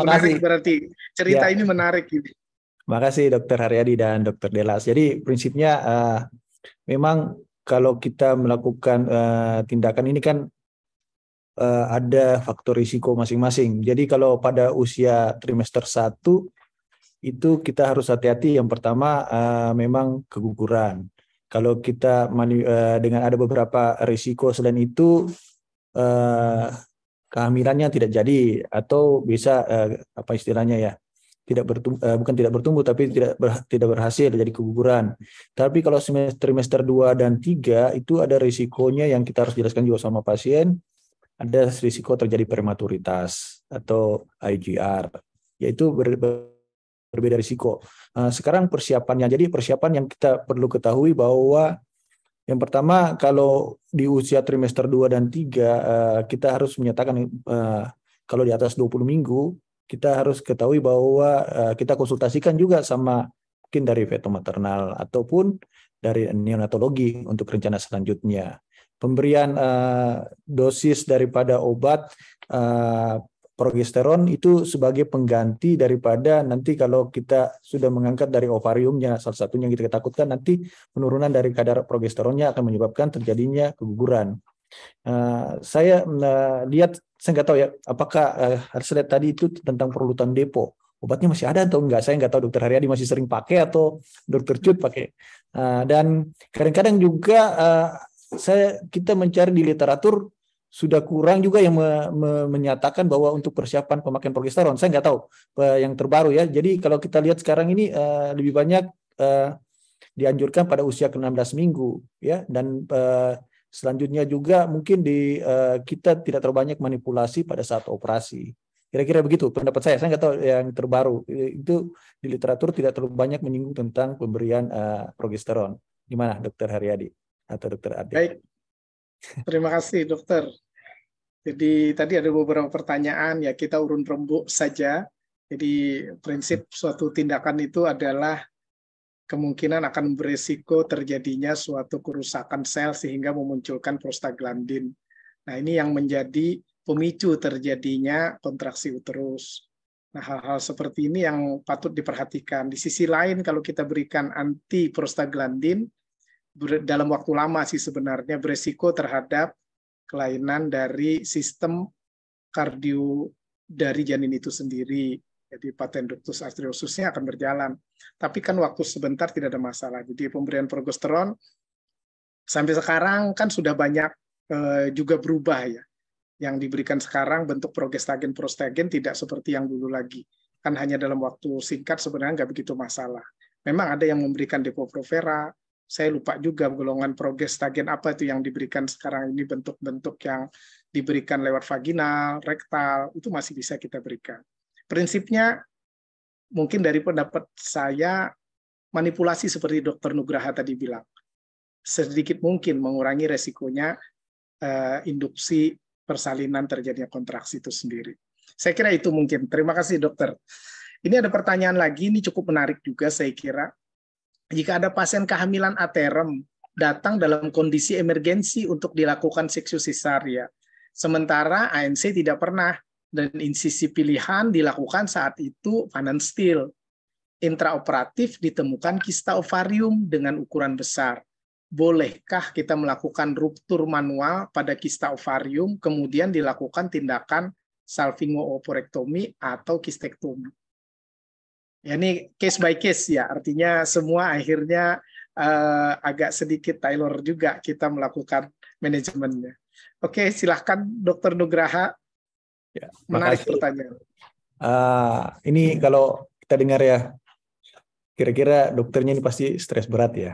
menarik berarti cerita ya. ini menarik. Ini. Makasih dokter Haryadi dan dokter Delas. Jadi prinsipnya uh, memang kalau kita melakukan uh, tindakan ini kan uh, ada faktor risiko masing-masing. Jadi kalau pada usia trimester 1 itu kita harus hati-hati yang pertama uh, memang keguguran. Kalau kita manu, uh, eh, dengan ada beberapa risiko selain itu uh, kehamilannya tidak jadi atau bisa uh, apa istilahnya ya tidak bertumbuh, uh, bukan tidak bertumbuh tapi tidak ber, tidak berhasil jadi keguguran. Tapi kalau semester trimester 2 dan 3 itu ada risikonya yang kita harus jelaskan juga sama pasien. Ada risiko terjadi prematuritas atau IGR, yaitu ber, ber, berbeda risiko. Eh, sekarang persiapannya. Jadi persiapan yang kita perlu ketahui bahwa yang pertama kalau di usia trimester 2 dan 3 eh, kita harus menyatakan eh, kalau di atas 20 minggu kita harus ketahui bahwa kita konsultasikan juga sama mungkin dari veto maternal ataupun dari neonatologi untuk rencana selanjutnya. Pemberian dosis daripada obat progesteron itu sebagai pengganti daripada nanti kalau kita sudah mengangkat dari ovariumnya salah satunya yang kita takutkan nanti penurunan dari kadar progesteronnya akan menyebabkan terjadinya keguguran. Uh, saya uh, lihat saya nggak tahu ya apakah uh, lihat tadi itu tentang perlutan depo obatnya masih ada atau enggak saya nggak tahu dokter Haryadi masih sering pakai atau dokter Cut pakai uh, dan kadang-kadang juga uh, saya kita mencari di literatur sudah kurang juga yang me, me, menyatakan bahwa untuk persiapan pemakaian progesteron. Saya nggak tahu yang terbaru ya. Jadi kalau kita lihat sekarang ini uh, lebih banyak uh, dianjurkan pada usia ke-16 minggu ya dan uh, selanjutnya juga mungkin di uh, kita tidak terbanyak manipulasi pada saat operasi. Kira-kira begitu pendapat saya. Saya nggak tahu yang terbaru itu di literatur tidak terlalu banyak menyinggung tentang pemberian uh, progesteron. Gimana Dokter Haryadi atau Dokter Adi? Baik, Terima kasih dokter. Jadi tadi ada beberapa pertanyaan ya kita urun rembuk saja. Jadi prinsip suatu tindakan itu adalah kemungkinan akan beresiko terjadinya suatu kerusakan sel sehingga memunculkan prostaglandin. Nah ini yang menjadi pemicu terjadinya kontraksi uterus. Nah hal-hal seperti ini yang patut diperhatikan. Di sisi lain kalau kita berikan anti prostaglandin, dalam waktu lama sih sebenarnya beresiko terhadap kelainan dari sistem kardio dari janin itu sendiri. Jadi paten ductus arteriosusnya akan berjalan. Tapi kan waktu sebentar tidak ada masalah. Jadi pemberian progesteron sampai sekarang kan sudah banyak eh, juga berubah ya. Yang diberikan sekarang bentuk progestagen prostagen tidak seperti yang dulu lagi. Kan hanya dalam waktu singkat sebenarnya nggak begitu masalah. Memang ada yang memberikan depo-provera, saya lupa juga golongan progestagen apa itu yang diberikan sekarang ini bentuk-bentuk yang diberikan lewat vaginal, rektal, itu masih bisa kita berikan. Prinsipnya mungkin dari pendapat saya manipulasi seperti Dokter Nugraha tadi bilang. Sedikit mungkin mengurangi resikonya uh, eh, induksi persalinan terjadinya kontraksi itu sendiri. Saya kira itu mungkin. Terima kasih dokter. Ini ada pertanyaan lagi, ini cukup menarik juga saya kira jika ada pasien kehamilan aterem datang dalam kondisi emergensi untuk dilakukan seksio Sementara ANC tidak pernah dan insisi pilihan dilakukan saat itu panen steel. Intraoperatif ditemukan kista ovarium dengan ukuran besar. Bolehkah kita melakukan ruptur manual pada kista ovarium kemudian dilakukan tindakan salvingo oporektomi atau kistektomi? Ya ini case by case ya, artinya semua akhirnya uh, agak sedikit Taylor juga kita melakukan manajemennya. Oke, silahkan Dokter Nugraha. Ya, Menarik pertanyaan. Uh, ini kalau kita dengar ya, kira-kira dokternya ini pasti stres berat ya.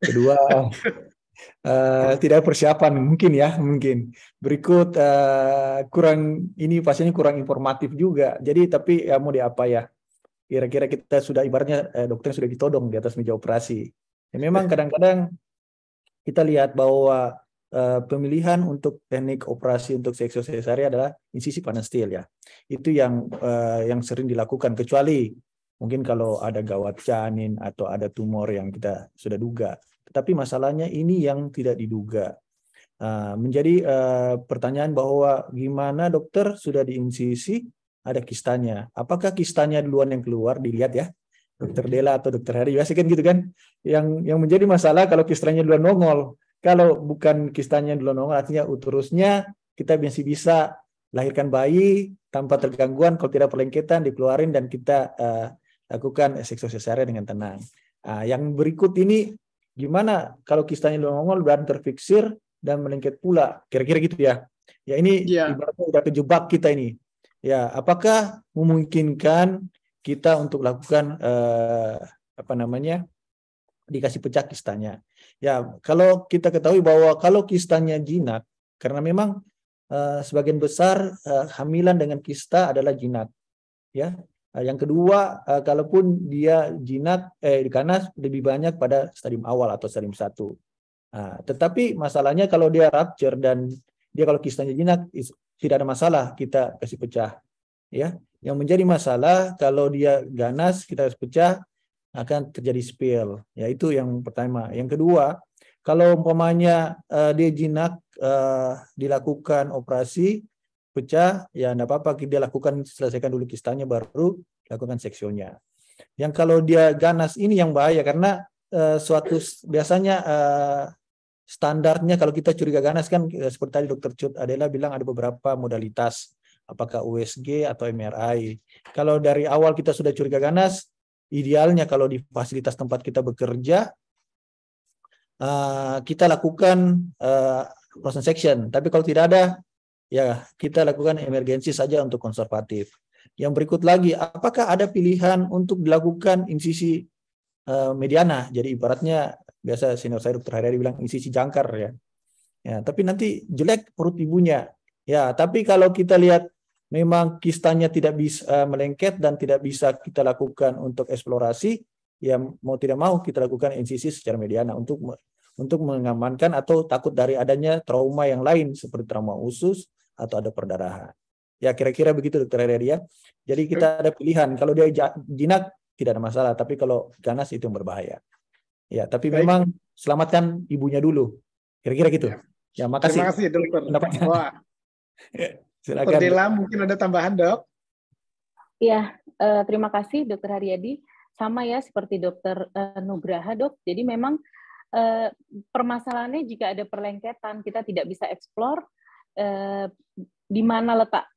Kedua, uh, tidak persiapan mungkin ya mungkin berikut uh, kurang ini pastinya kurang informatif juga jadi tapi ya mau di apa ya kira-kira kita sudah ibaratnya eh, dokter sudah ditodong di atas meja operasi. Ya, memang iya. kadang-kadang kita lihat bahwa eh, pemilihan untuk teknik operasi untuk seksio cesarea adalah insisi panestil ya. Itu yang eh, yang sering dilakukan kecuali mungkin kalau ada gawat janin atau ada tumor yang kita sudah duga. Tetapi masalahnya ini yang tidak diduga. Eh, menjadi eh, pertanyaan bahwa gimana dokter sudah diinsisi ada kistanya. Apakah kistanya duluan yang keluar dilihat ya? Dokter Dela atau Dokter Hari biasa kan gitu kan? Yang yang menjadi masalah kalau kistanya duluan nongol. Kalau bukan kistanya duluan nongol artinya uterusnya kita masih bisa lahirkan bayi tanpa tergangguan kalau tidak perlengketan dikeluarin dan kita uh, lakukan seksosesare dengan tenang. Uh, yang berikut ini gimana kalau kistanya duluan nongol dan terfiksir dan melengket pula kira-kira gitu ya. Ya ini ya. ibaratnya udah kejebak kita ini ya apakah memungkinkan kita untuk lakukan eh, apa namanya dikasih pecah kistanya. Ya, kalau kita ketahui bahwa kalau kistanya jinak, karena memang eh, sebagian besar eh, hamilan dengan kista adalah jinak. Ya, eh, yang kedua, eh, kalaupun dia jinak, eh, karena lebih banyak pada stadium awal atau stadium satu. Nah, tetapi masalahnya kalau dia rupture dan dia kalau kistanya jinak, tidak ada masalah kita kasih pecah. Ya, yang menjadi masalah kalau dia ganas kita harus pecah akan terjadi spill. Ya itu yang pertama. Yang kedua, kalau umpamanya uh, dia jinak uh, dilakukan operasi pecah ya tidak apa-apa dia lakukan selesaikan dulu kistanya baru lakukan seksionya. Yang kalau dia ganas ini yang bahaya karena uh, suatu biasanya uh, standarnya kalau kita curiga ganas kan eh, seperti tadi dokter Cut Adela bilang ada beberapa modalitas apakah USG atau MRI. Kalau dari awal kita sudah curiga ganas, idealnya kalau di fasilitas tempat kita bekerja eh, kita lakukan frozen eh, section. Tapi kalau tidak ada, ya kita lakukan emergensi saja untuk konservatif. Yang berikut lagi, apakah ada pilihan untuk dilakukan insisi mediana? Jadi ibaratnya biasa senior saya dokter Haryadi bilang isi si jangkar ya. Ya, tapi nanti jelek perut ibunya. Ya, tapi kalau kita lihat memang kistanya tidak bisa eh, melengket dan tidak bisa kita lakukan untuk eksplorasi, ya mau tidak mau kita lakukan insisi secara mediana untuk untuk mengamankan atau takut dari adanya trauma yang lain seperti trauma usus atau ada perdarahan. Ya kira-kira begitu dokter Heria. Ya. Jadi kita ada pilihan. Kalau dia jinak tidak ada masalah, tapi kalau ganas itu yang berbahaya. Ya, tapi Baik. memang selamatkan ibunya dulu. Kira-kira gitu. Ya, ya makasih. Terima kasih dokter. Pendapatnya. Wah. Silakan. Dela, mungkin ada tambahan dok. Ya, uh, terima kasih dokter Haryadi. Sama ya seperti dokter uh, Nugraha dok. Jadi memang uh, permasalahannya jika ada perlengketan kita tidak bisa eksplor uh, di mana letak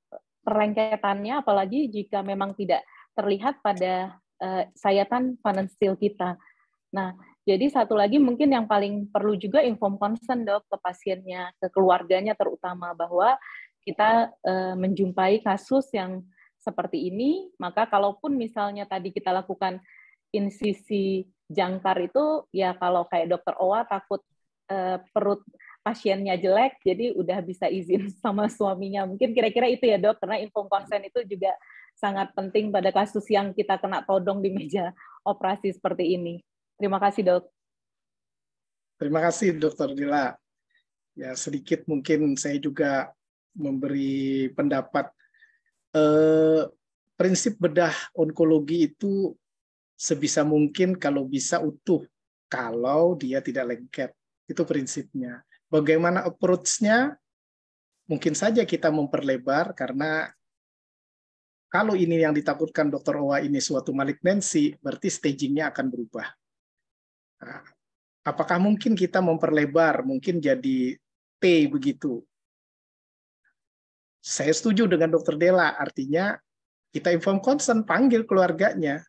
perlengketannya, apalagi jika memang tidak terlihat pada uh, sayatan panen steel kita. Nah, jadi satu lagi mungkin yang paling perlu juga inform konsen dok ke pasiennya, ke keluarganya terutama bahwa kita e, menjumpai kasus yang seperti ini, maka kalaupun misalnya tadi kita lakukan insisi jangkar itu ya kalau kayak dokter Owa takut e, perut pasiennya jelek, jadi udah bisa izin sama suaminya. Mungkin kira-kira itu ya dok, karena inform konsen itu juga sangat penting pada kasus yang kita kena todong di meja operasi seperti ini. Terima kasih dok. Terima kasih dokter Dila. Ya sedikit mungkin saya juga memberi pendapat. Eh, prinsip bedah onkologi itu sebisa mungkin kalau bisa utuh kalau dia tidak lengket. Itu prinsipnya. Bagaimana approach-nya? Mungkin saja kita memperlebar karena kalau ini yang ditakutkan dokter Owa ini suatu malignansi, berarti stagingnya akan berubah. Apakah mungkin kita memperlebar, mungkin jadi T begitu? Saya setuju dengan dokter Dela, artinya kita inform concern, panggil keluarganya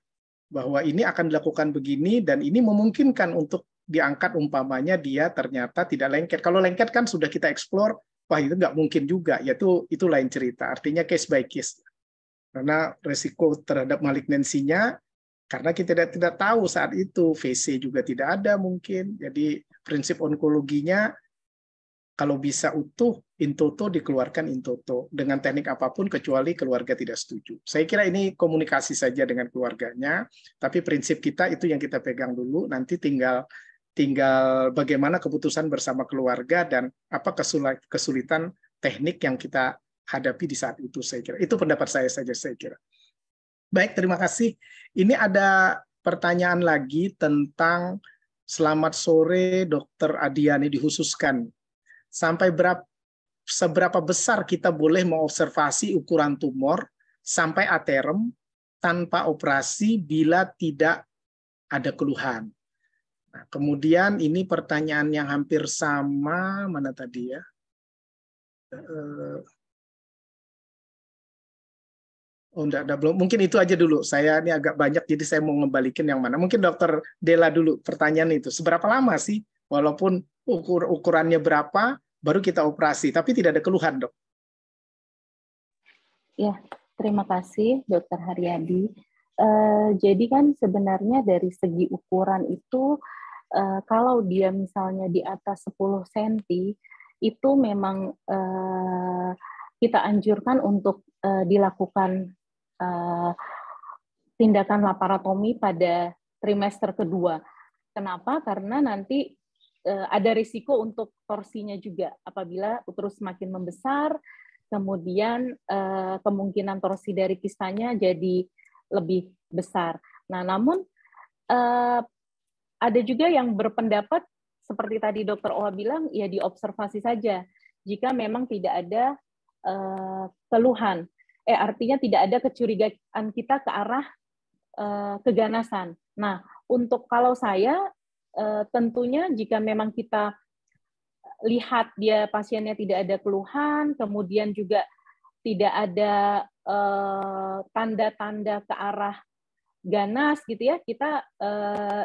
bahwa ini akan dilakukan begini dan ini memungkinkan untuk diangkat umpamanya dia ternyata tidak lengket. Kalau lengket kan sudah kita eksplor, wah itu nggak mungkin juga, yaitu itu lain cerita. Artinya case by case. Karena resiko terhadap malignansinya karena kita tidak tidak tahu saat itu VC juga tidak ada mungkin jadi prinsip onkologinya kalau bisa utuh intoto dikeluarkan intoto dengan teknik apapun kecuali keluarga tidak setuju saya kira ini komunikasi saja dengan keluarganya tapi prinsip kita itu yang kita pegang dulu nanti tinggal tinggal bagaimana keputusan bersama keluarga dan apa kesulitan teknik yang kita hadapi di saat itu saya kira itu pendapat saya saja saya kira Baik, terima kasih. Ini ada pertanyaan lagi tentang selamat sore Dokter Adiani dihususkan. Sampai berapa seberapa besar kita boleh mengobservasi ukuran tumor sampai aterem tanpa operasi bila tidak ada keluhan. Nah, kemudian ini pertanyaan yang hampir sama mana tadi ya? Eh, Oh, enggak, enggak, belum. Mungkin itu aja dulu. Saya ini agak banyak, jadi saya mau ngebalikin yang mana. Mungkin dokter Dela dulu pertanyaan itu. Seberapa lama sih, walaupun ukur ukurannya berapa, baru kita operasi, tapi tidak ada keluhan, dok? Ya, terima kasih, dokter Haryadi. Uh, jadi kan sebenarnya dari segi ukuran itu, uh, kalau dia misalnya di atas 10 cm, itu memang uh, kita anjurkan untuk dilakukan Eh, tindakan laparotomi pada trimester kedua. Kenapa? Karena nanti eh, ada risiko untuk torsinya juga apabila uterus semakin membesar, kemudian eh, kemungkinan torsi dari kistanya jadi lebih besar. Nah, namun ada juga yang berpendapat seperti tadi dokter Oha bilang ya diobservasi saja jika memang tidak ada keluhan eh artinya tidak ada kecurigaan kita ke arah eh, keganasan. Nah, untuk kalau saya eh, tentunya jika memang kita lihat dia pasiennya tidak ada keluhan, kemudian juga tidak ada eh, tanda-tanda eh, ke arah ganas gitu ya, kita eh,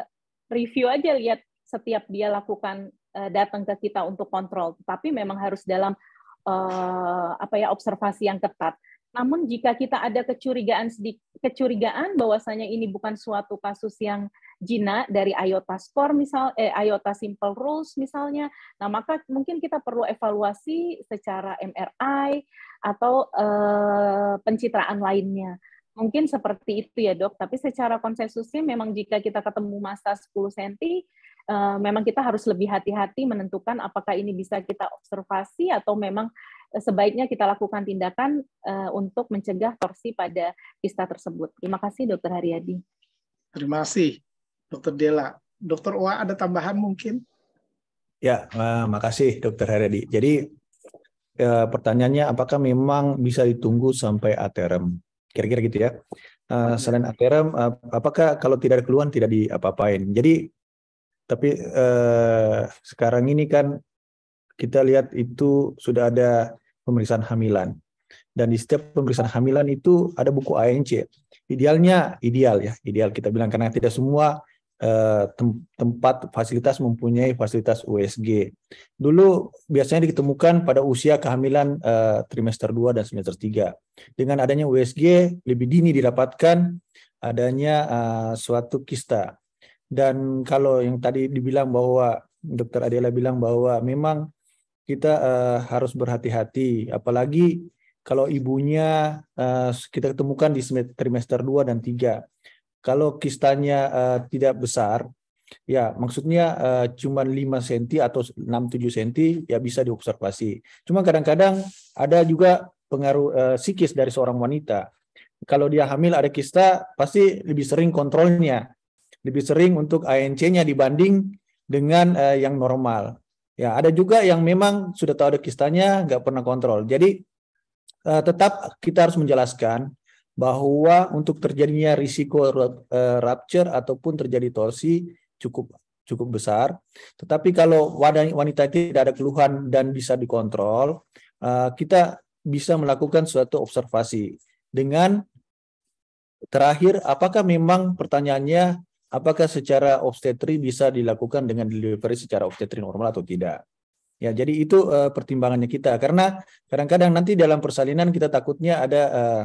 review aja lihat setiap dia lakukan eh, datang ke kita untuk kontrol. Tapi memang harus dalam eh, apa ya observasi yang ketat. Namun jika kita ada kecurigaan kecurigaan bahwasanya ini bukan suatu kasus yang jina dari IOTA score misal eh, IOTA simple rules misalnya, nah maka mungkin kita perlu evaluasi secara MRI atau eh, pencitraan lainnya. Mungkin seperti itu ya dok, tapi secara konsensusnya memang jika kita ketemu masa 10 cm, eh, memang kita harus lebih hati-hati menentukan apakah ini bisa kita observasi atau memang sebaiknya kita lakukan tindakan uh, untuk mencegah torsi pada kista tersebut. Terima kasih Dokter Haryadi. Terima kasih Dokter Dela. Dokter Oa ada tambahan mungkin? Ya, eh, makasih Dokter Haryadi. Jadi uh, pertanyaannya apakah memang bisa ditunggu sampai aterem? Kira-kira gitu ya. Uh, selain aterem, apakah kalau tidak ada keluhan tidak diapa-apain? Jadi tapi eh, sekarang ini kan kita lihat itu sudah ada pemeriksaan hamilan. Dan di setiap pemeriksaan hamilan itu ada buku ANC. Idealnya ideal ya, ideal kita bilang karena tidak semua eh, tempat fasilitas mempunyai fasilitas USG. Dulu biasanya ditemukan pada usia kehamilan eh, trimester 2 dan semester 3. Dengan adanya USG lebih dini didapatkan adanya eh, suatu kista. Dan kalau yang tadi dibilang bahwa Dokter Adela bilang bahwa memang kita uh, harus berhati-hati apalagi kalau ibunya uh, kita ketemukan di trimester 2 dan 3. Kalau kistanya uh, tidak besar, ya maksudnya uh, cuma 5 cm atau 6-7 cm ya bisa diobservasi. Cuma kadang-kadang ada juga pengaruh uh, psikis dari seorang wanita. Kalau dia hamil ada kista, pasti lebih sering kontrolnya. Lebih sering untuk ANC-nya dibanding dengan uh, yang normal. Ya, ada juga yang memang sudah tahu ada kistanya nggak pernah kontrol. Jadi eh, tetap kita harus menjelaskan bahwa untuk terjadinya risiko eh, rupture ataupun terjadi torsi cukup cukup besar. Tetapi kalau wanita itu tidak ada keluhan dan bisa dikontrol, eh, kita bisa melakukan suatu observasi dengan terakhir apakah memang pertanyaannya apakah secara obstetri bisa dilakukan dengan delivery secara obstetri normal atau tidak. Ya, jadi itu uh, pertimbangannya kita karena kadang-kadang nanti dalam persalinan kita takutnya ada uh,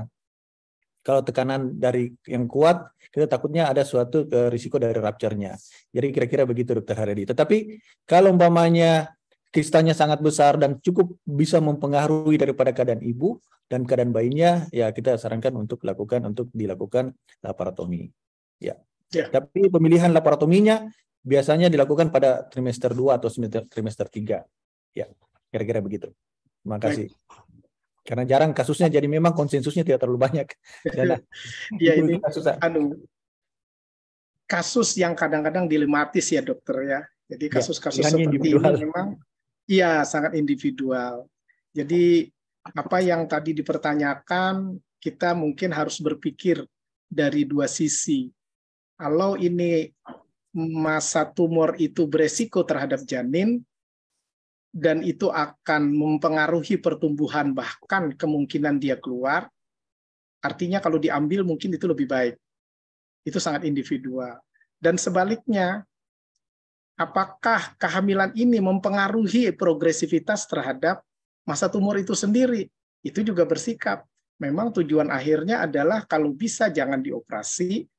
kalau tekanan dari yang kuat kita takutnya ada suatu uh, risiko dari rupture-nya. Jadi kira-kira begitu Dokter Haredi. Tetapi kalau umpamanya kistanya sangat besar dan cukup bisa mempengaruhi daripada keadaan ibu dan keadaan bayinya, ya kita sarankan untuk lakukan untuk dilakukan laparotomi. Ya. Yeah. Tapi pemilihan laparotominya biasanya dilakukan pada trimester 2 atau trimester, tiga, 3. Ya, kira-kira begitu. Terima kasih. Baik. Karena jarang kasusnya, jadi memang konsensusnya tidak terlalu banyak. Iya, ini kasus Anu, kasus yang kadang-kadang dilematis ya dokter ya. Jadi ya, kasus-kasus ya, seperti individual. ini memang iya sangat individual. Jadi apa yang tadi dipertanyakan kita mungkin harus berpikir dari dua sisi kalau ini masa tumor itu beresiko terhadap janin dan itu akan mempengaruhi pertumbuhan bahkan kemungkinan dia keluar artinya kalau diambil mungkin itu lebih baik itu sangat individual dan sebaliknya apakah kehamilan ini mempengaruhi progresivitas terhadap masa tumor itu sendiri itu juga bersikap memang tujuan akhirnya adalah kalau bisa jangan dioperasi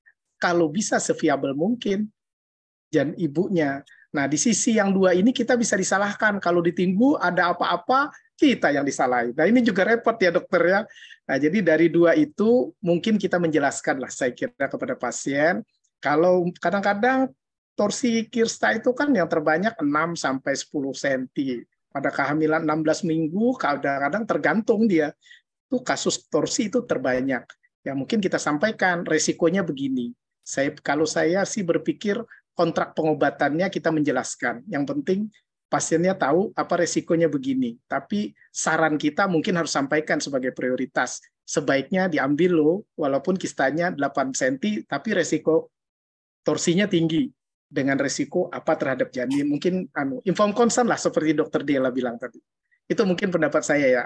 kalau bisa seviable mungkin dan ibunya. Nah, di sisi yang dua ini kita bisa disalahkan kalau ditinggu ada apa-apa kita yang disalahin. Nah, ini juga repot ya dokter ya. Nah, jadi dari dua itu mungkin kita menjelaskan lah saya kira kepada pasien kalau kadang-kadang torsi Kirsta itu kan yang terbanyak 6 sampai 10 cm. Pada kehamilan 16 minggu kadang-kadang tergantung dia. Itu kasus torsi itu terbanyak. Ya mungkin kita sampaikan resikonya begini. Saya kalau saya sih berpikir kontrak pengobatannya kita menjelaskan. Yang penting pasiennya tahu apa resikonya begini. Tapi saran kita mungkin harus sampaikan sebagai prioritas. Sebaiknya diambil lo, walaupun kistanya 8 cm, tapi resiko torsinya tinggi dengan resiko apa terhadap janin. Mungkin anu, inform concern lah seperti dokter Dela bilang tadi. Itu mungkin pendapat saya ya.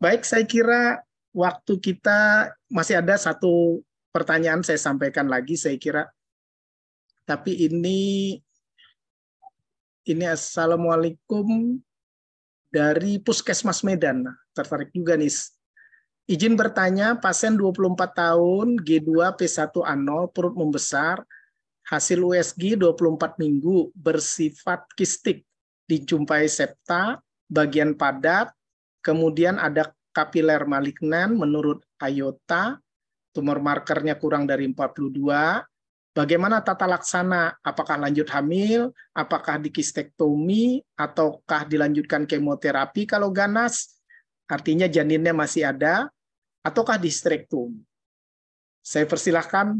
Baik, saya kira waktu kita masih ada satu pertanyaan saya sampaikan lagi, saya kira. Tapi ini ini assalamualaikum dari Puskesmas Medan. Tertarik juga nih. Izin bertanya, pasien 24 tahun, G2 P1 A0, perut membesar, hasil USG 24 minggu, bersifat kistik, dijumpai septa, bagian padat, kemudian ada kapiler malignan menurut ayota tumor markernya kurang dari 42, bagaimana tata laksana? Apakah lanjut hamil, apakah dikistektomi, ataukah dilanjutkan kemoterapi kalau ganas? Artinya janinnya masih ada, ataukah distrektomi? Saya persilahkan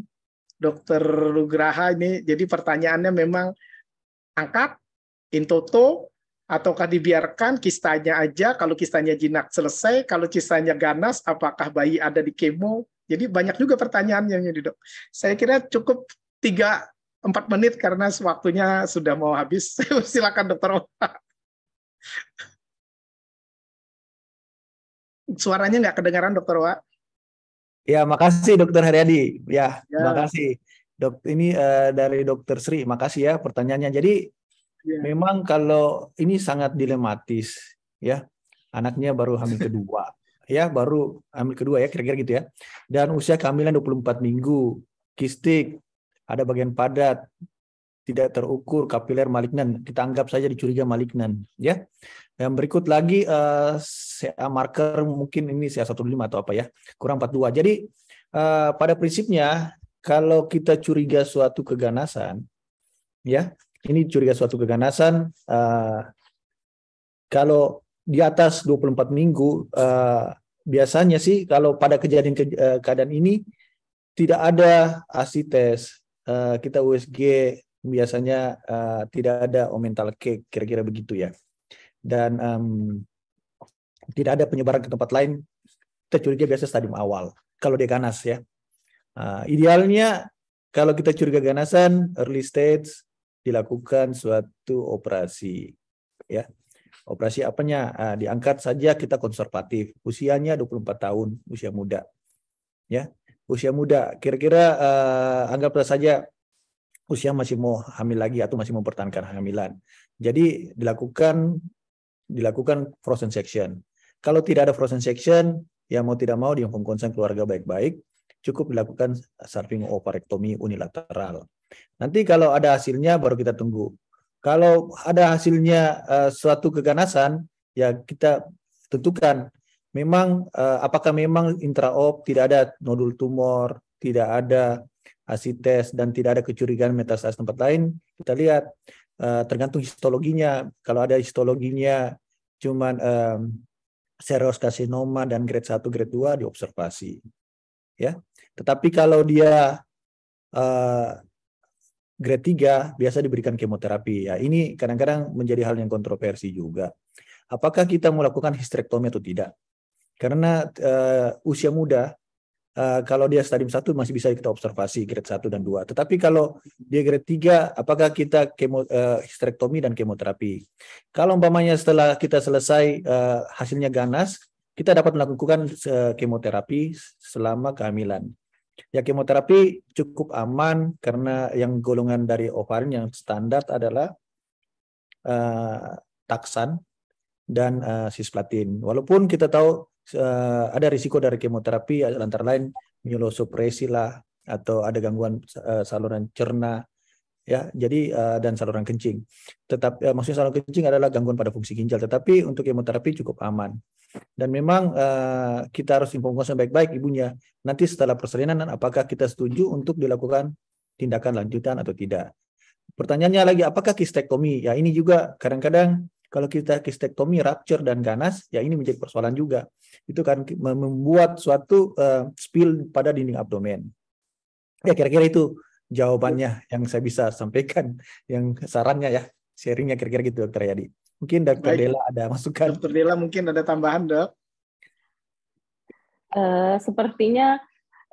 Dokter Nugraha ini. Jadi pertanyaannya memang angkat, in toto, ataukah dibiarkan kistanya aja kalau kistanya jinak selesai kalau kistanya ganas apakah bayi ada di kemo jadi banyak juga pertanyaannya ini, Dok. Saya kira cukup tiga empat menit karena waktunya sudah mau habis. Silakan Dokter Suaranya nggak kedengaran Dokter Wa. Ya, makasih Dokter Haryadi. Ya, ya. makasih. Dok, ini uh, dari Dokter Sri. Makasih ya pertanyaannya. Jadi ya. memang kalau ini sangat dilematis ya. Anaknya baru hamil kedua ya baru hamil kedua ya kira-kira gitu ya. Dan usia kehamilan 24 minggu, kistik, ada bagian padat, tidak terukur kapiler malignan kita anggap saja dicuriga malignan ya yang berikut lagi uh, marker mungkin ini CA15 atau apa ya kurang 42 jadi uh, pada prinsipnya kalau kita curiga suatu keganasan ya ini curiga suatu keganasan uh, kalau di atas 24 minggu uh, biasanya sih kalau pada kejadian ke, uh, keadaan ini tidak ada ASI tes. Uh, eh, kita USG biasanya uh, tidak ada omental oh, cake kira-kira begitu ya. Dan um, tidak ada penyebaran ke tempat lain. Kita curiga biasa stadium awal kalau dia ganas ya. Uh, idealnya kalau kita curiga ganasan early stage dilakukan suatu operasi ya Operasi apanya? Ah, diangkat saja kita konservatif. Usianya 24 tahun, usia muda. Ya, usia muda. Kira-kira uh, ah, anggaplah saja usia masih mau hamil lagi atau masih mempertahankan hamilan. Jadi dilakukan dilakukan frozen section. Kalau tidak ada frozen section, ya mau tidak mau dihukum konsen keluarga baik-baik, cukup dilakukan sarfing oparektomi unilateral. Nanti kalau ada hasilnya baru kita tunggu. Kalau ada hasilnya uh, suatu keganasan, ya kita tentukan memang uh, apakah memang intraop tidak ada nodul tumor, tidak ada asites dan tidak ada kecurigaan metastasis tempat lain, kita lihat uh, tergantung histologinya. Kalau ada histologinya cuman um, serous karsinoma dan grade 1, grade 2 diobservasi. Ya. Tetapi kalau dia uh, grade 3 biasa diberikan kemoterapi. Ya, ini kadang-kadang menjadi hal yang kontroversi juga. Apakah kita melakukan histerektomi atau tidak? Karena uh, usia muda Uh, kalau dia stadium 1 masih bisa kita observasi grade 1 dan 2. Tetapi kalau dia grade 3, apakah kita kemo, uh, histerektomi dan kemoterapi? Kalau umpamanya setelah kita selesai uh, hasilnya ganas, kita dapat melakukan uh, kemoterapi selama kehamilan. Ya kemoterapi cukup aman karena yang golongan dari ovarin yang standar adalah uh, taksan dan uh, cisplatin. Walaupun kita tahu uh, ada risiko dari kemoterapi antara lain mielosupresi lah atau ada gangguan uh, saluran cerna ya jadi uh, dan saluran kencing. Tetap uh, maksudnya saluran kencing adalah gangguan pada fungsi ginjal tetapi untuk kemoterapi cukup aman. Dan memang uh, kita harus informasi baik-baik ibunya. Nanti setelah persalinan apakah kita setuju untuk dilakukan tindakan lanjutan atau tidak. Pertanyaannya lagi apakah kistektomi? Ya ini juga kadang-kadang kalau kita kistektomi, rupture dan ganas, ya ini menjadi persoalan juga. Itu kan membuat suatu uh, spill pada dinding abdomen. Ya kira-kira itu jawabannya yang saya bisa sampaikan, yang sarannya ya, sharingnya kira-kira gitu dokter Yadi. Mungkin Dokter Baik. Dela ada masukan. Dokter Dela mungkin ada tambahan dok. Uh, sepertinya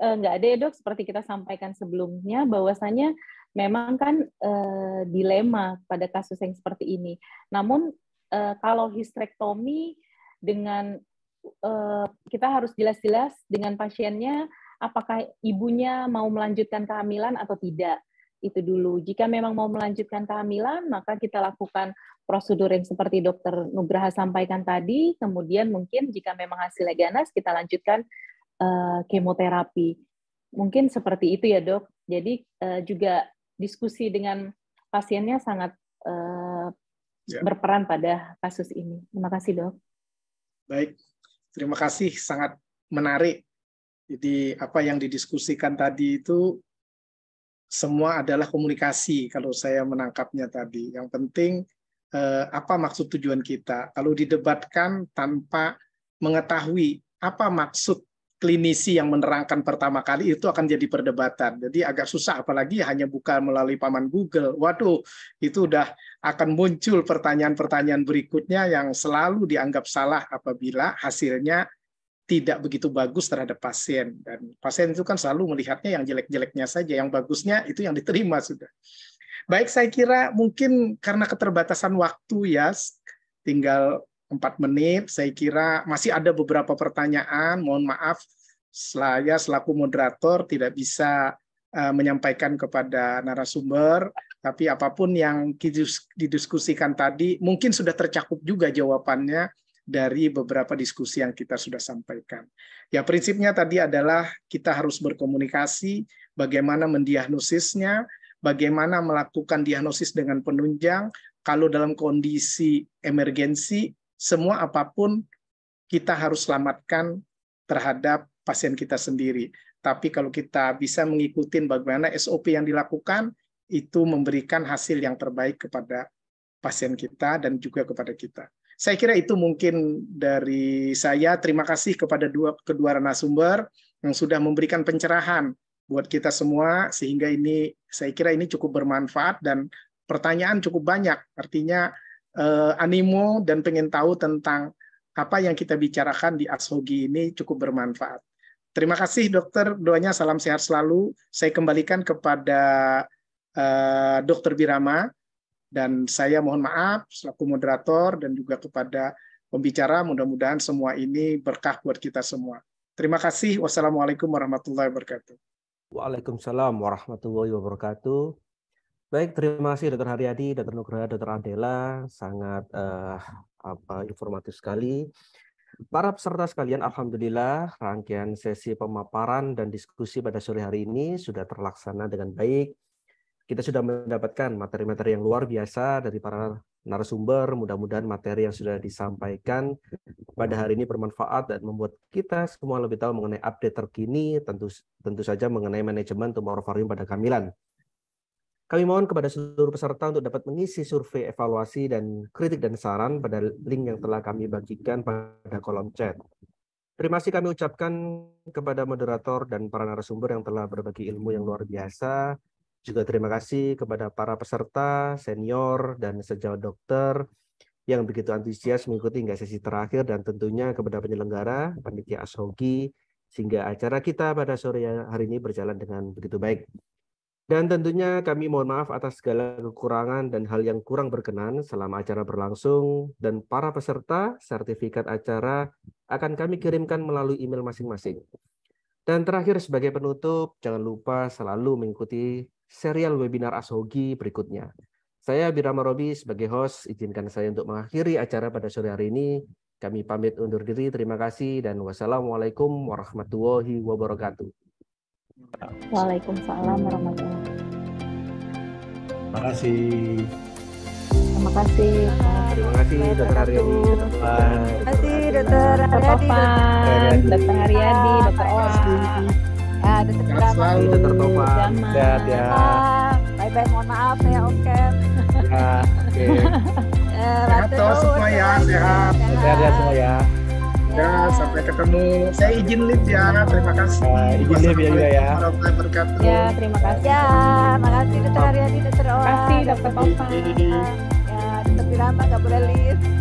uh, nggak ada ya dok. Seperti kita sampaikan sebelumnya bahwasanya memang kan uh, dilema pada kasus yang seperti ini. Namun uh, kalau histerektomi dengan uh, kita harus jelas-jelas dengan pasiennya apakah ibunya mau melanjutkan kehamilan atau tidak itu dulu. Jika memang mau melanjutkan kehamilan, maka kita lakukan prosedur yang seperti dokter Nugraha sampaikan tadi, kemudian mungkin jika memang hasilnya ganas, kita lanjutkan uh, kemoterapi. Mungkin seperti itu ya dok. Jadi uh, juga diskusi dengan pasiennya sangat uh, ya. berperan pada kasus ini. Terima kasih dok. Baik, terima kasih sangat menarik. Jadi apa yang didiskusikan tadi itu semua adalah komunikasi kalau saya menangkapnya tadi. Yang penting Eh, apa maksud tujuan kita. Kalau didebatkan tanpa mengetahui apa maksud klinisi yang menerangkan pertama kali itu akan jadi perdebatan. Jadi agak susah apalagi hanya buka melalui paman Google. Waduh, itu udah akan muncul pertanyaan-pertanyaan berikutnya yang selalu dianggap salah apabila hasilnya tidak begitu bagus terhadap pasien dan pasien itu kan selalu melihatnya yang jelek-jeleknya saja, yang bagusnya itu yang diterima sudah. Baik, saya kira mungkin karena keterbatasan waktu ya, tinggal empat menit, saya kira masih ada beberapa pertanyaan. Mohon maaf, saya selaku moderator tidak bisa eh, menyampaikan kepada narasumber, tapi apapun yang didiskusikan tadi mungkin sudah tercakup juga jawabannya dari beberapa diskusi yang kita sudah sampaikan. Ya, prinsipnya tadi adalah kita harus berkomunikasi, bagaimana mendiagnosisnya, bagaimana melakukan diagnosis dengan penunjang, kalau dalam kondisi emergensi, semua apapun kita harus selamatkan terhadap pasien kita sendiri. Tapi kalau kita bisa mengikuti bagaimana SOP yang dilakukan, itu memberikan hasil yang terbaik kepada pasien kita dan juga kepada kita. Saya kira itu mungkin dari saya. Terima kasih kepada dua kedua narasumber yang sudah memberikan pencerahan buat kita semua sehingga ini saya kira ini cukup bermanfaat dan pertanyaan cukup banyak artinya eh, animo dan pengen tahu tentang apa yang kita bicarakan di Ashogi ini cukup bermanfaat. Terima kasih dokter, doanya salam sehat selalu. Saya kembalikan kepada eh, dokter Birama dan saya mohon maaf selaku moderator dan juga kepada pembicara mudah-mudahan semua ini berkah buat kita semua. Terima kasih. Wassalamualaikum warahmatullahi wabarakatuh. Waalaikumsalam warahmatullahi wabarakatuh. Baik, terima kasih Dr. Haryadi, Dr. Nugraha, Dr. Adela. Sangat uh, apa informatif sekali. Para peserta sekalian, Alhamdulillah rangkaian sesi pemaparan dan diskusi pada sore hari ini sudah terlaksana dengan baik. Kita sudah mendapatkan materi-materi yang luar biasa dari para narasumber. Mudah-mudahan materi yang sudah disampaikan pada hmm. hari ini bermanfaat dan membuat kita semua lebih tahu mengenai update terkini, tentu tentu saja mengenai manajemen tumor ovarium pada kehamilan. Kami mohon kepada seluruh peserta untuk dapat mengisi survei evaluasi dan kritik dan saran pada link yang telah kami bagikan pada kolom chat. Terima kasih kami ucapkan kepada moderator dan para narasumber yang telah berbagi ilmu yang luar biasa. Juga terima kasih kepada para peserta, senior, dan sejauh dokter yang begitu antusias mengikuti hingga sesi terakhir dan tentunya kepada penyelenggara, panitia asogi sehingga acara kita pada sore hari ini berjalan dengan begitu baik. Dan tentunya kami mohon maaf atas segala kekurangan dan hal yang kurang berkenan selama acara berlangsung dan para peserta sertifikat acara akan kami kirimkan melalui email masing-masing. Dan terakhir sebagai penutup, jangan lupa selalu mengikuti serial webinar asogi berikutnya. Saya Birama Robi sebagai host, izinkan saya untuk mengakhiri acara pada sore hari ini. Kami pamit undur diri, terima kasih, dan wassalamualaikum warahmatullahi wabarakatuh. Waalaikumsalam warahmatullahi wabarakatuh. Terima kasih. Terima kasih. Terima kasih, Dokter Haryadi. Terima kasih, Dokter Haryadi. Dokter Haryadi, Dr. Ola. Ya, Dokter Brahma. Dokter Topan. Sehat ya. Bye-bye, mohon maaf ya, Om Kev. Oke. Sehat semua ya, sehat. Sehat ya semua ya. Ya, sampai ketemu. Saya izin live ya. Terima kasih. Uh, izin live ya juga ya. Ya, terima kasih. Ya, makasih Dokter Ariani, Dokter Ola. Terima kasih Dokter Opa. Ya, tetap dirama, nggak boleh live.